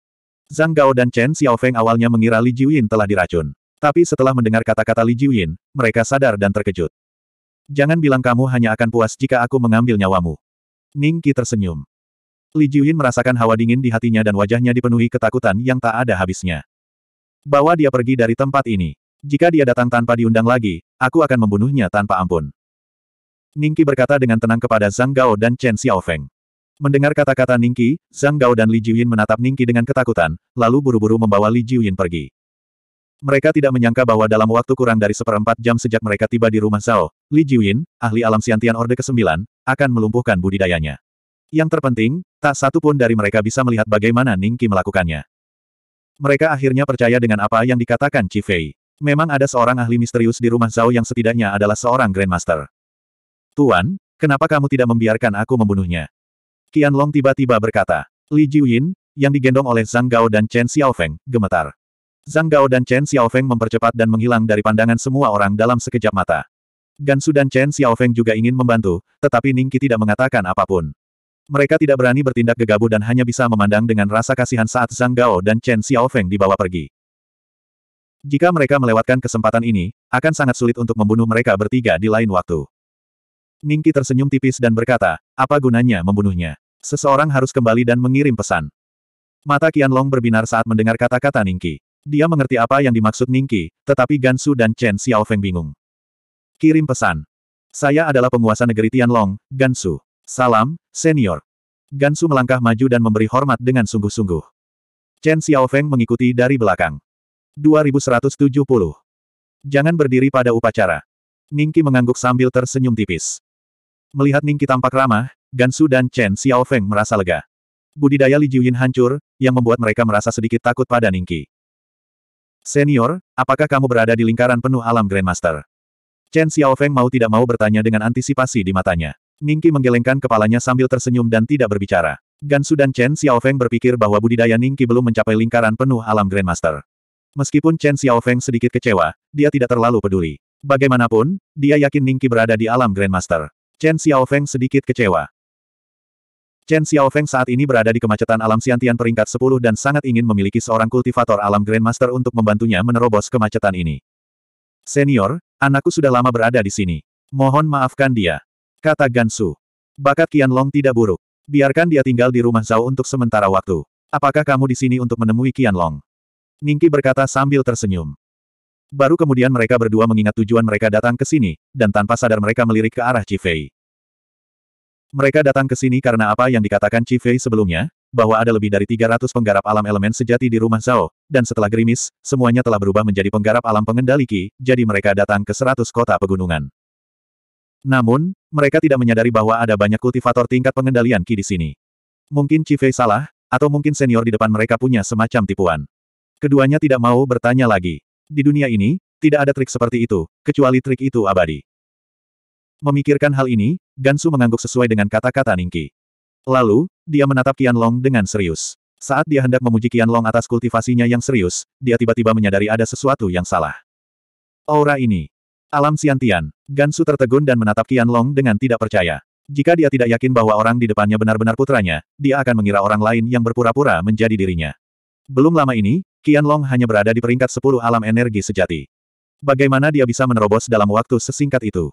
Zhang Gao dan Chen Xiaofeng awalnya mengira Li Jiuyin telah diracun. Tapi setelah mendengar kata-kata Li Jiuyin, mereka sadar dan terkejut. Jangan bilang kamu hanya akan puas jika aku mengambil nyawamu. Ning Qi tersenyum. Li Jiuyin merasakan hawa dingin di hatinya dan wajahnya dipenuhi ketakutan yang tak ada habisnya. Bawa dia pergi dari tempat ini. Jika dia datang tanpa diundang lagi, aku akan membunuhnya tanpa ampun. Ningki berkata dengan tenang kepada Zhang Gao dan Chen Xiaofeng. Mendengar kata-kata Ningki, Zhang Gao dan Li Jiuyin menatap Ningki dengan ketakutan, lalu buru-buru membawa Li Jiuyin pergi. Mereka tidak menyangka bahwa dalam waktu kurang dari seperempat jam sejak mereka tiba di rumah Zhao, Li Jiuyin, ahli alam siantian Orde ke-9, akan melumpuhkan budidayanya. Yang terpenting, tak satu pun dari mereka bisa melihat bagaimana Ningki melakukannya. Mereka akhirnya percaya dengan apa yang dikatakan Chi Fei memang ada seorang ahli misterius di rumah Zhao yang setidaknya adalah seorang Grandmaster. Tuan, kenapa kamu tidak membiarkan aku membunuhnya? Qianlong tiba-tiba berkata. Li Jiuyin, yang digendong oleh Zhang Gao dan Chen Xiaofeng, gemetar. Zhang Gao dan Chen Xiaofeng mempercepat dan menghilang dari pandangan semua orang dalam sekejap mata. Gansu dan Chen Xiaofeng juga ingin membantu, tetapi Ningki tidak mengatakan apapun. Mereka tidak berani bertindak gegabah dan hanya bisa memandang dengan rasa kasihan saat Zhang Gao dan Chen Xiaofeng dibawa pergi. Jika mereka melewatkan kesempatan ini, akan sangat sulit untuk membunuh mereka bertiga di lain waktu. Ningki tersenyum tipis dan berkata, apa gunanya membunuhnya? Seseorang harus kembali dan mengirim pesan. Mata Qianlong berbinar saat mendengar kata-kata Ningki. Dia mengerti apa yang dimaksud Ningki, tetapi Gansu dan Chen Xiaofeng bingung. Kirim pesan. Saya adalah penguasa negeri Tianlong, Gansu. Salam, senior. Gansu melangkah maju dan memberi hormat dengan sungguh-sungguh. Chen Xiaofeng mengikuti dari belakang. 2170. Jangan berdiri pada upacara. Ningki mengangguk sambil tersenyum tipis. Melihat Ningki tampak ramah, Gansu dan Chen Xiaofeng merasa lega. Budidaya Li Jiuyin hancur, yang membuat mereka merasa sedikit takut pada Ningki. Senior, apakah kamu berada di lingkaran penuh alam Grandmaster? Chen Xiaofeng mau tidak mau bertanya dengan antisipasi di matanya. Ningki menggelengkan kepalanya sambil tersenyum dan tidak berbicara. Gansu dan Chen Xiaofeng berpikir bahwa budidaya Ningki belum mencapai lingkaran penuh alam Grandmaster. Meskipun Chen Xiaofeng sedikit kecewa, dia tidak terlalu peduli. Bagaimanapun, dia yakin Ningqi berada di alam Grandmaster. Chen Xiaofeng sedikit kecewa. Chen Xiaofeng saat ini berada di kemacetan alam Siantian peringkat 10 dan sangat ingin memiliki seorang kultivator alam Grandmaster untuk membantunya menerobos kemacetan ini. Senior, anakku sudah lama berada di sini. Mohon maafkan dia. Kata Gansu. Bakat Qianlong tidak buruk. Biarkan dia tinggal di rumah Zhao untuk sementara waktu. Apakah kamu di sini untuk menemui Qianlong? Ningki berkata sambil tersenyum. Baru kemudian mereka berdua mengingat tujuan mereka datang ke sini, dan tanpa sadar mereka melirik ke arah Cifei. Mereka datang ke sini karena apa yang dikatakan Cifei sebelumnya, bahwa ada lebih dari 300 penggarap alam elemen sejati di rumah Zhao, dan setelah gerimis, semuanya telah berubah menjadi penggarap alam pengendali Qi, jadi mereka datang ke 100 kota pegunungan. Namun, mereka tidak menyadari bahwa ada banyak kultivator tingkat pengendalian Qi di sini. Mungkin Cifei salah, atau mungkin senior di depan mereka punya semacam tipuan. Keduanya tidak mau bertanya lagi. Di dunia ini, tidak ada trik seperti itu, kecuali trik itu abadi. Memikirkan hal ini, Gansu mengangguk sesuai dengan kata-kata Ningki. Lalu, dia menatap Qianlong dengan serius. Saat dia hendak memuji Qianlong atas kultivasinya yang serius, dia tiba-tiba menyadari ada sesuatu yang salah. Aura ini. Alam Siantian. Gansu tertegun dan menatap Qianlong dengan tidak percaya. Jika dia tidak yakin bahwa orang di depannya benar-benar putranya, dia akan mengira orang lain yang berpura-pura menjadi dirinya. Belum lama ini, Long hanya berada di peringkat 10 alam energi sejati. Bagaimana dia bisa menerobos dalam waktu sesingkat itu?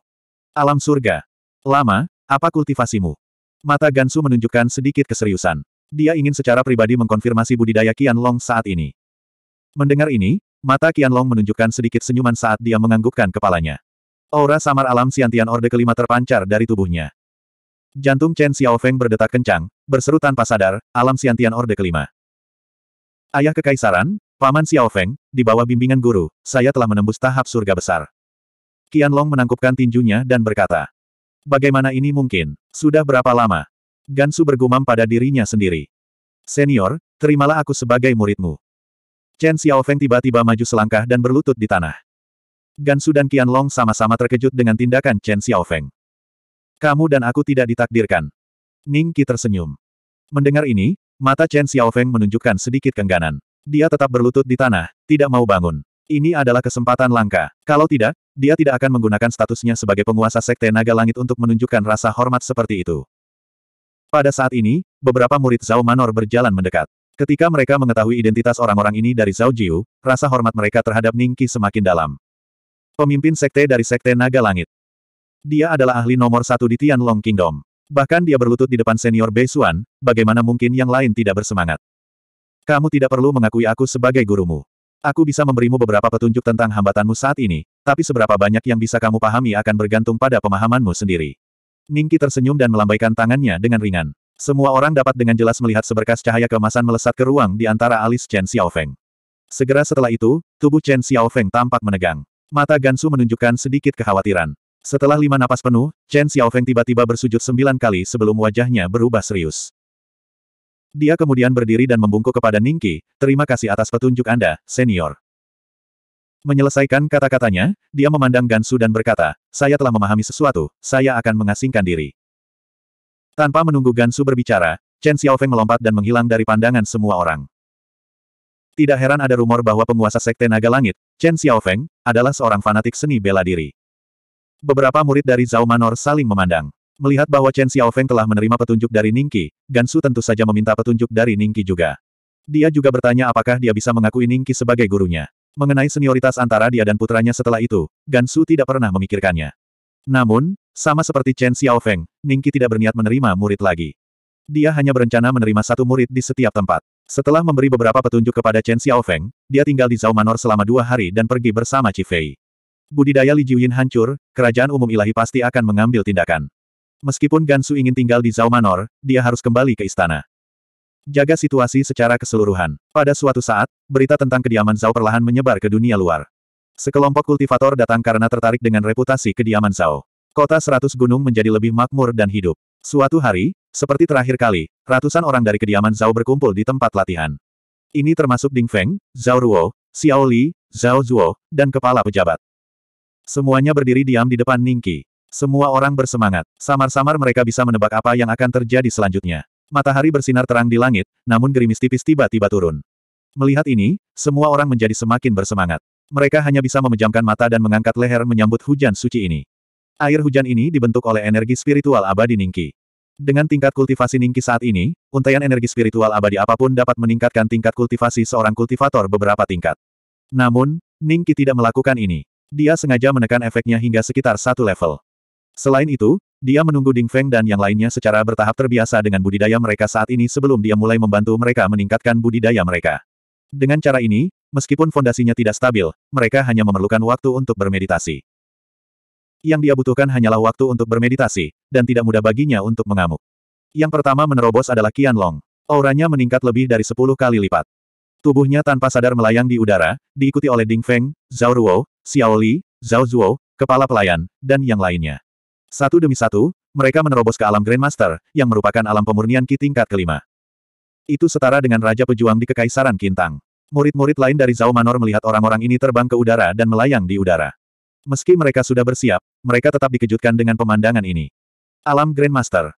Alam surga. Lama, apa kultivasimu? Mata Gansu menunjukkan sedikit keseriusan. Dia ingin secara pribadi mengkonfirmasi budidaya Long saat ini. Mendengar ini, mata Long menunjukkan sedikit senyuman saat dia menganggukkan kepalanya. Aura samar alam siantian orde kelima terpancar dari tubuhnya. Jantung Chen Xiaofeng berdetak kencang, berseru tanpa sadar, alam siantian orde kelima. Ayah Kekaisaran, Paman Xiaofeng, di bawah bimbingan guru, saya telah menembus tahap surga besar. Qianlong menangkupkan tinjunya dan berkata, Bagaimana ini mungkin? Sudah berapa lama? Gansu bergumam pada dirinya sendiri. Senior, terimalah aku sebagai muridmu. Chen Xiaofeng tiba-tiba maju selangkah dan berlutut di tanah. Gansu dan Qianlong sama-sama terkejut dengan tindakan Chen Xiaofeng. Kamu dan aku tidak ditakdirkan. Ning Qi tersenyum. Mendengar ini, Mata Chen Xiaofeng menunjukkan sedikit kengganan. Dia tetap berlutut di tanah, tidak mau bangun. Ini adalah kesempatan langka. Kalau tidak, dia tidak akan menggunakan statusnya sebagai penguasa Sekte Naga Langit untuk menunjukkan rasa hormat seperti itu. Pada saat ini, beberapa murid Zhao Manor berjalan mendekat. Ketika mereka mengetahui identitas orang-orang ini dari Zhao Jiu, rasa hormat mereka terhadap Ningqi semakin dalam. Pemimpin Sekte dari Sekte Naga Langit. Dia adalah ahli nomor satu di Tianlong Kingdom. Bahkan dia berlutut di depan senior Beisuan, bagaimana mungkin yang lain tidak bersemangat. Kamu tidak perlu mengakui aku sebagai gurumu. Aku bisa memberimu beberapa petunjuk tentang hambatanmu saat ini, tapi seberapa banyak yang bisa kamu pahami akan bergantung pada pemahamanmu sendiri. Ningki tersenyum dan melambaikan tangannya dengan ringan. Semua orang dapat dengan jelas melihat seberkas cahaya kemasan melesat ke ruang di antara alis Chen Xiaofeng. Segera setelah itu, tubuh Chen Xiaofeng tampak menegang. Mata Gansu menunjukkan sedikit kekhawatiran. Setelah lima napas penuh, Chen Xiaofeng tiba-tiba bersujud sembilan kali sebelum wajahnya berubah serius. Dia kemudian berdiri dan membungkuk kepada Ningki, terima kasih atas petunjuk Anda, senior. Menyelesaikan kata-katanya, dia memandang Gansu dan berkata, saya telah memahami sesuatu, saya akan mengasingkan diri. Tanpa menunggu Gansu berbicara, Chen Xiaofeng melompat dan menghilang dari pandangan semua orang. Tidak heran ada rumor bahwa penguasa Sekte Naga Langit, Chen Xiaofeng, adalah seorang fanatik seni bela diri. Beberapa murid dari Zhao Manor saling memandang. Melihat bahwa Chen Xiaofeng telah menerima petunjuk dari Ningqi, Gansu tentu saja meminta petunjuk dari Ningqi juga. Dia juga bertanya apakah dia bisa mengakui Ningqi sebagai gurunya. Mengenai senioritas antara dia dan putranya setelah itu, Gansu tidak pernah memikirkannya. Namun, sama seperti Chen Xiaofeng, Ningqi tidak berniat menerima murid lagi. Dia hanya berencana menerima satu murid di setiap tempat. Setelah memberi beberapa petunjuk kepada Chen Xiaofeng, dia tinggal di Zhao Manor selama dua hari dan pergi bersama Fei budidaya Li Jiuyin hancur, kerajaan umum ilahi pasti akan mengambil tindakan. Meskipun Gansu ingin tinggal di Zhao Manor, dia harus kembali ke istana. Jaga situasi secara keseluruhan. Pada suatu saat, berita tentang kediaman Zhao perlahan menyebar ke dunia luar. Sekelompok kultivator datang karena tertarik dengan reputasi kediaman Zhao. Kota seratus gunung menjadi lebih makmur dan hidup. Suatu hari, seperti terakhir kali, ratusan orang dari kediaman Zhao berkumpul di tempat latihan. Ini termasuk Ding Feng, Zhao Ruo, Xiao Li, Zhao Zhuo, dan kepala pejabat. Semuanya berdiri diam di depan Ningki. Semua orang bersemangat. Samar-samar mereka bisa menebak apa yang akan terjadi selanjutnya. Matahari bersinar terang di langit, namun gerimis tipis tiba-tiba turun. Melihat ini, semua orang menjadi semakin bersemangat. Mereka hanya bisa memejamkan mata dan mengangkat leher menyambut hujan suci ini. Air hujan ini dibentuk oleh energi spiritual abadi Ningki. Dengan tingkat kultivasi Ningki saat ini, untaian energi spiritual abadi apapun dapat meningkatkan tingkat kultivasi seorang kultivator beberapa tingkat. Namun, Ningki tidak melakukan ini. Dia sengaja menekan efeknya hingga sekitar satu level. Selain itu, dia menunggu Ding Feng dan yang lainnya secara bertahap terbiasa dengan budidaya mereka saat ini sebelum dia mulai membantu mereka meningkatkan budidaya mereka. Dengan cara ini, meskipun fondasinya tidak stabil, mereka hanya memerlukan waktu untuk bermeditasi. Yang dia butuhkan hanyalah waktu untuk bermeditasi, dan tidak mudah baginya untuk mengamuk. Yang pertama menerobos adalah Qian Long. Auranya meningkat lebih dari 10 kali lipat. Tubuhnya tanpa sadar melayang di udara, diikuti oleh Ding Feng, Zhao Ruo, Xiaoli, Li, Zhao Zhuo, kepala pelayan, dan yang lainnya. Satu demi satu, mereka menerobos ke alam Grandmaster, yang merupakan alam pemurnian Ki tingkat kelima. Itu setara dengan Raja Pejuang di Kekaisaran Kintang. Murid-murid lain dari Zhao Manor melihat orang-orang ini terbang ke udara dan melayang di udara. Meski mereka sudah bersiap, mereka tetap dikejutkan dengan pemandangan ini. Alam Grandmaster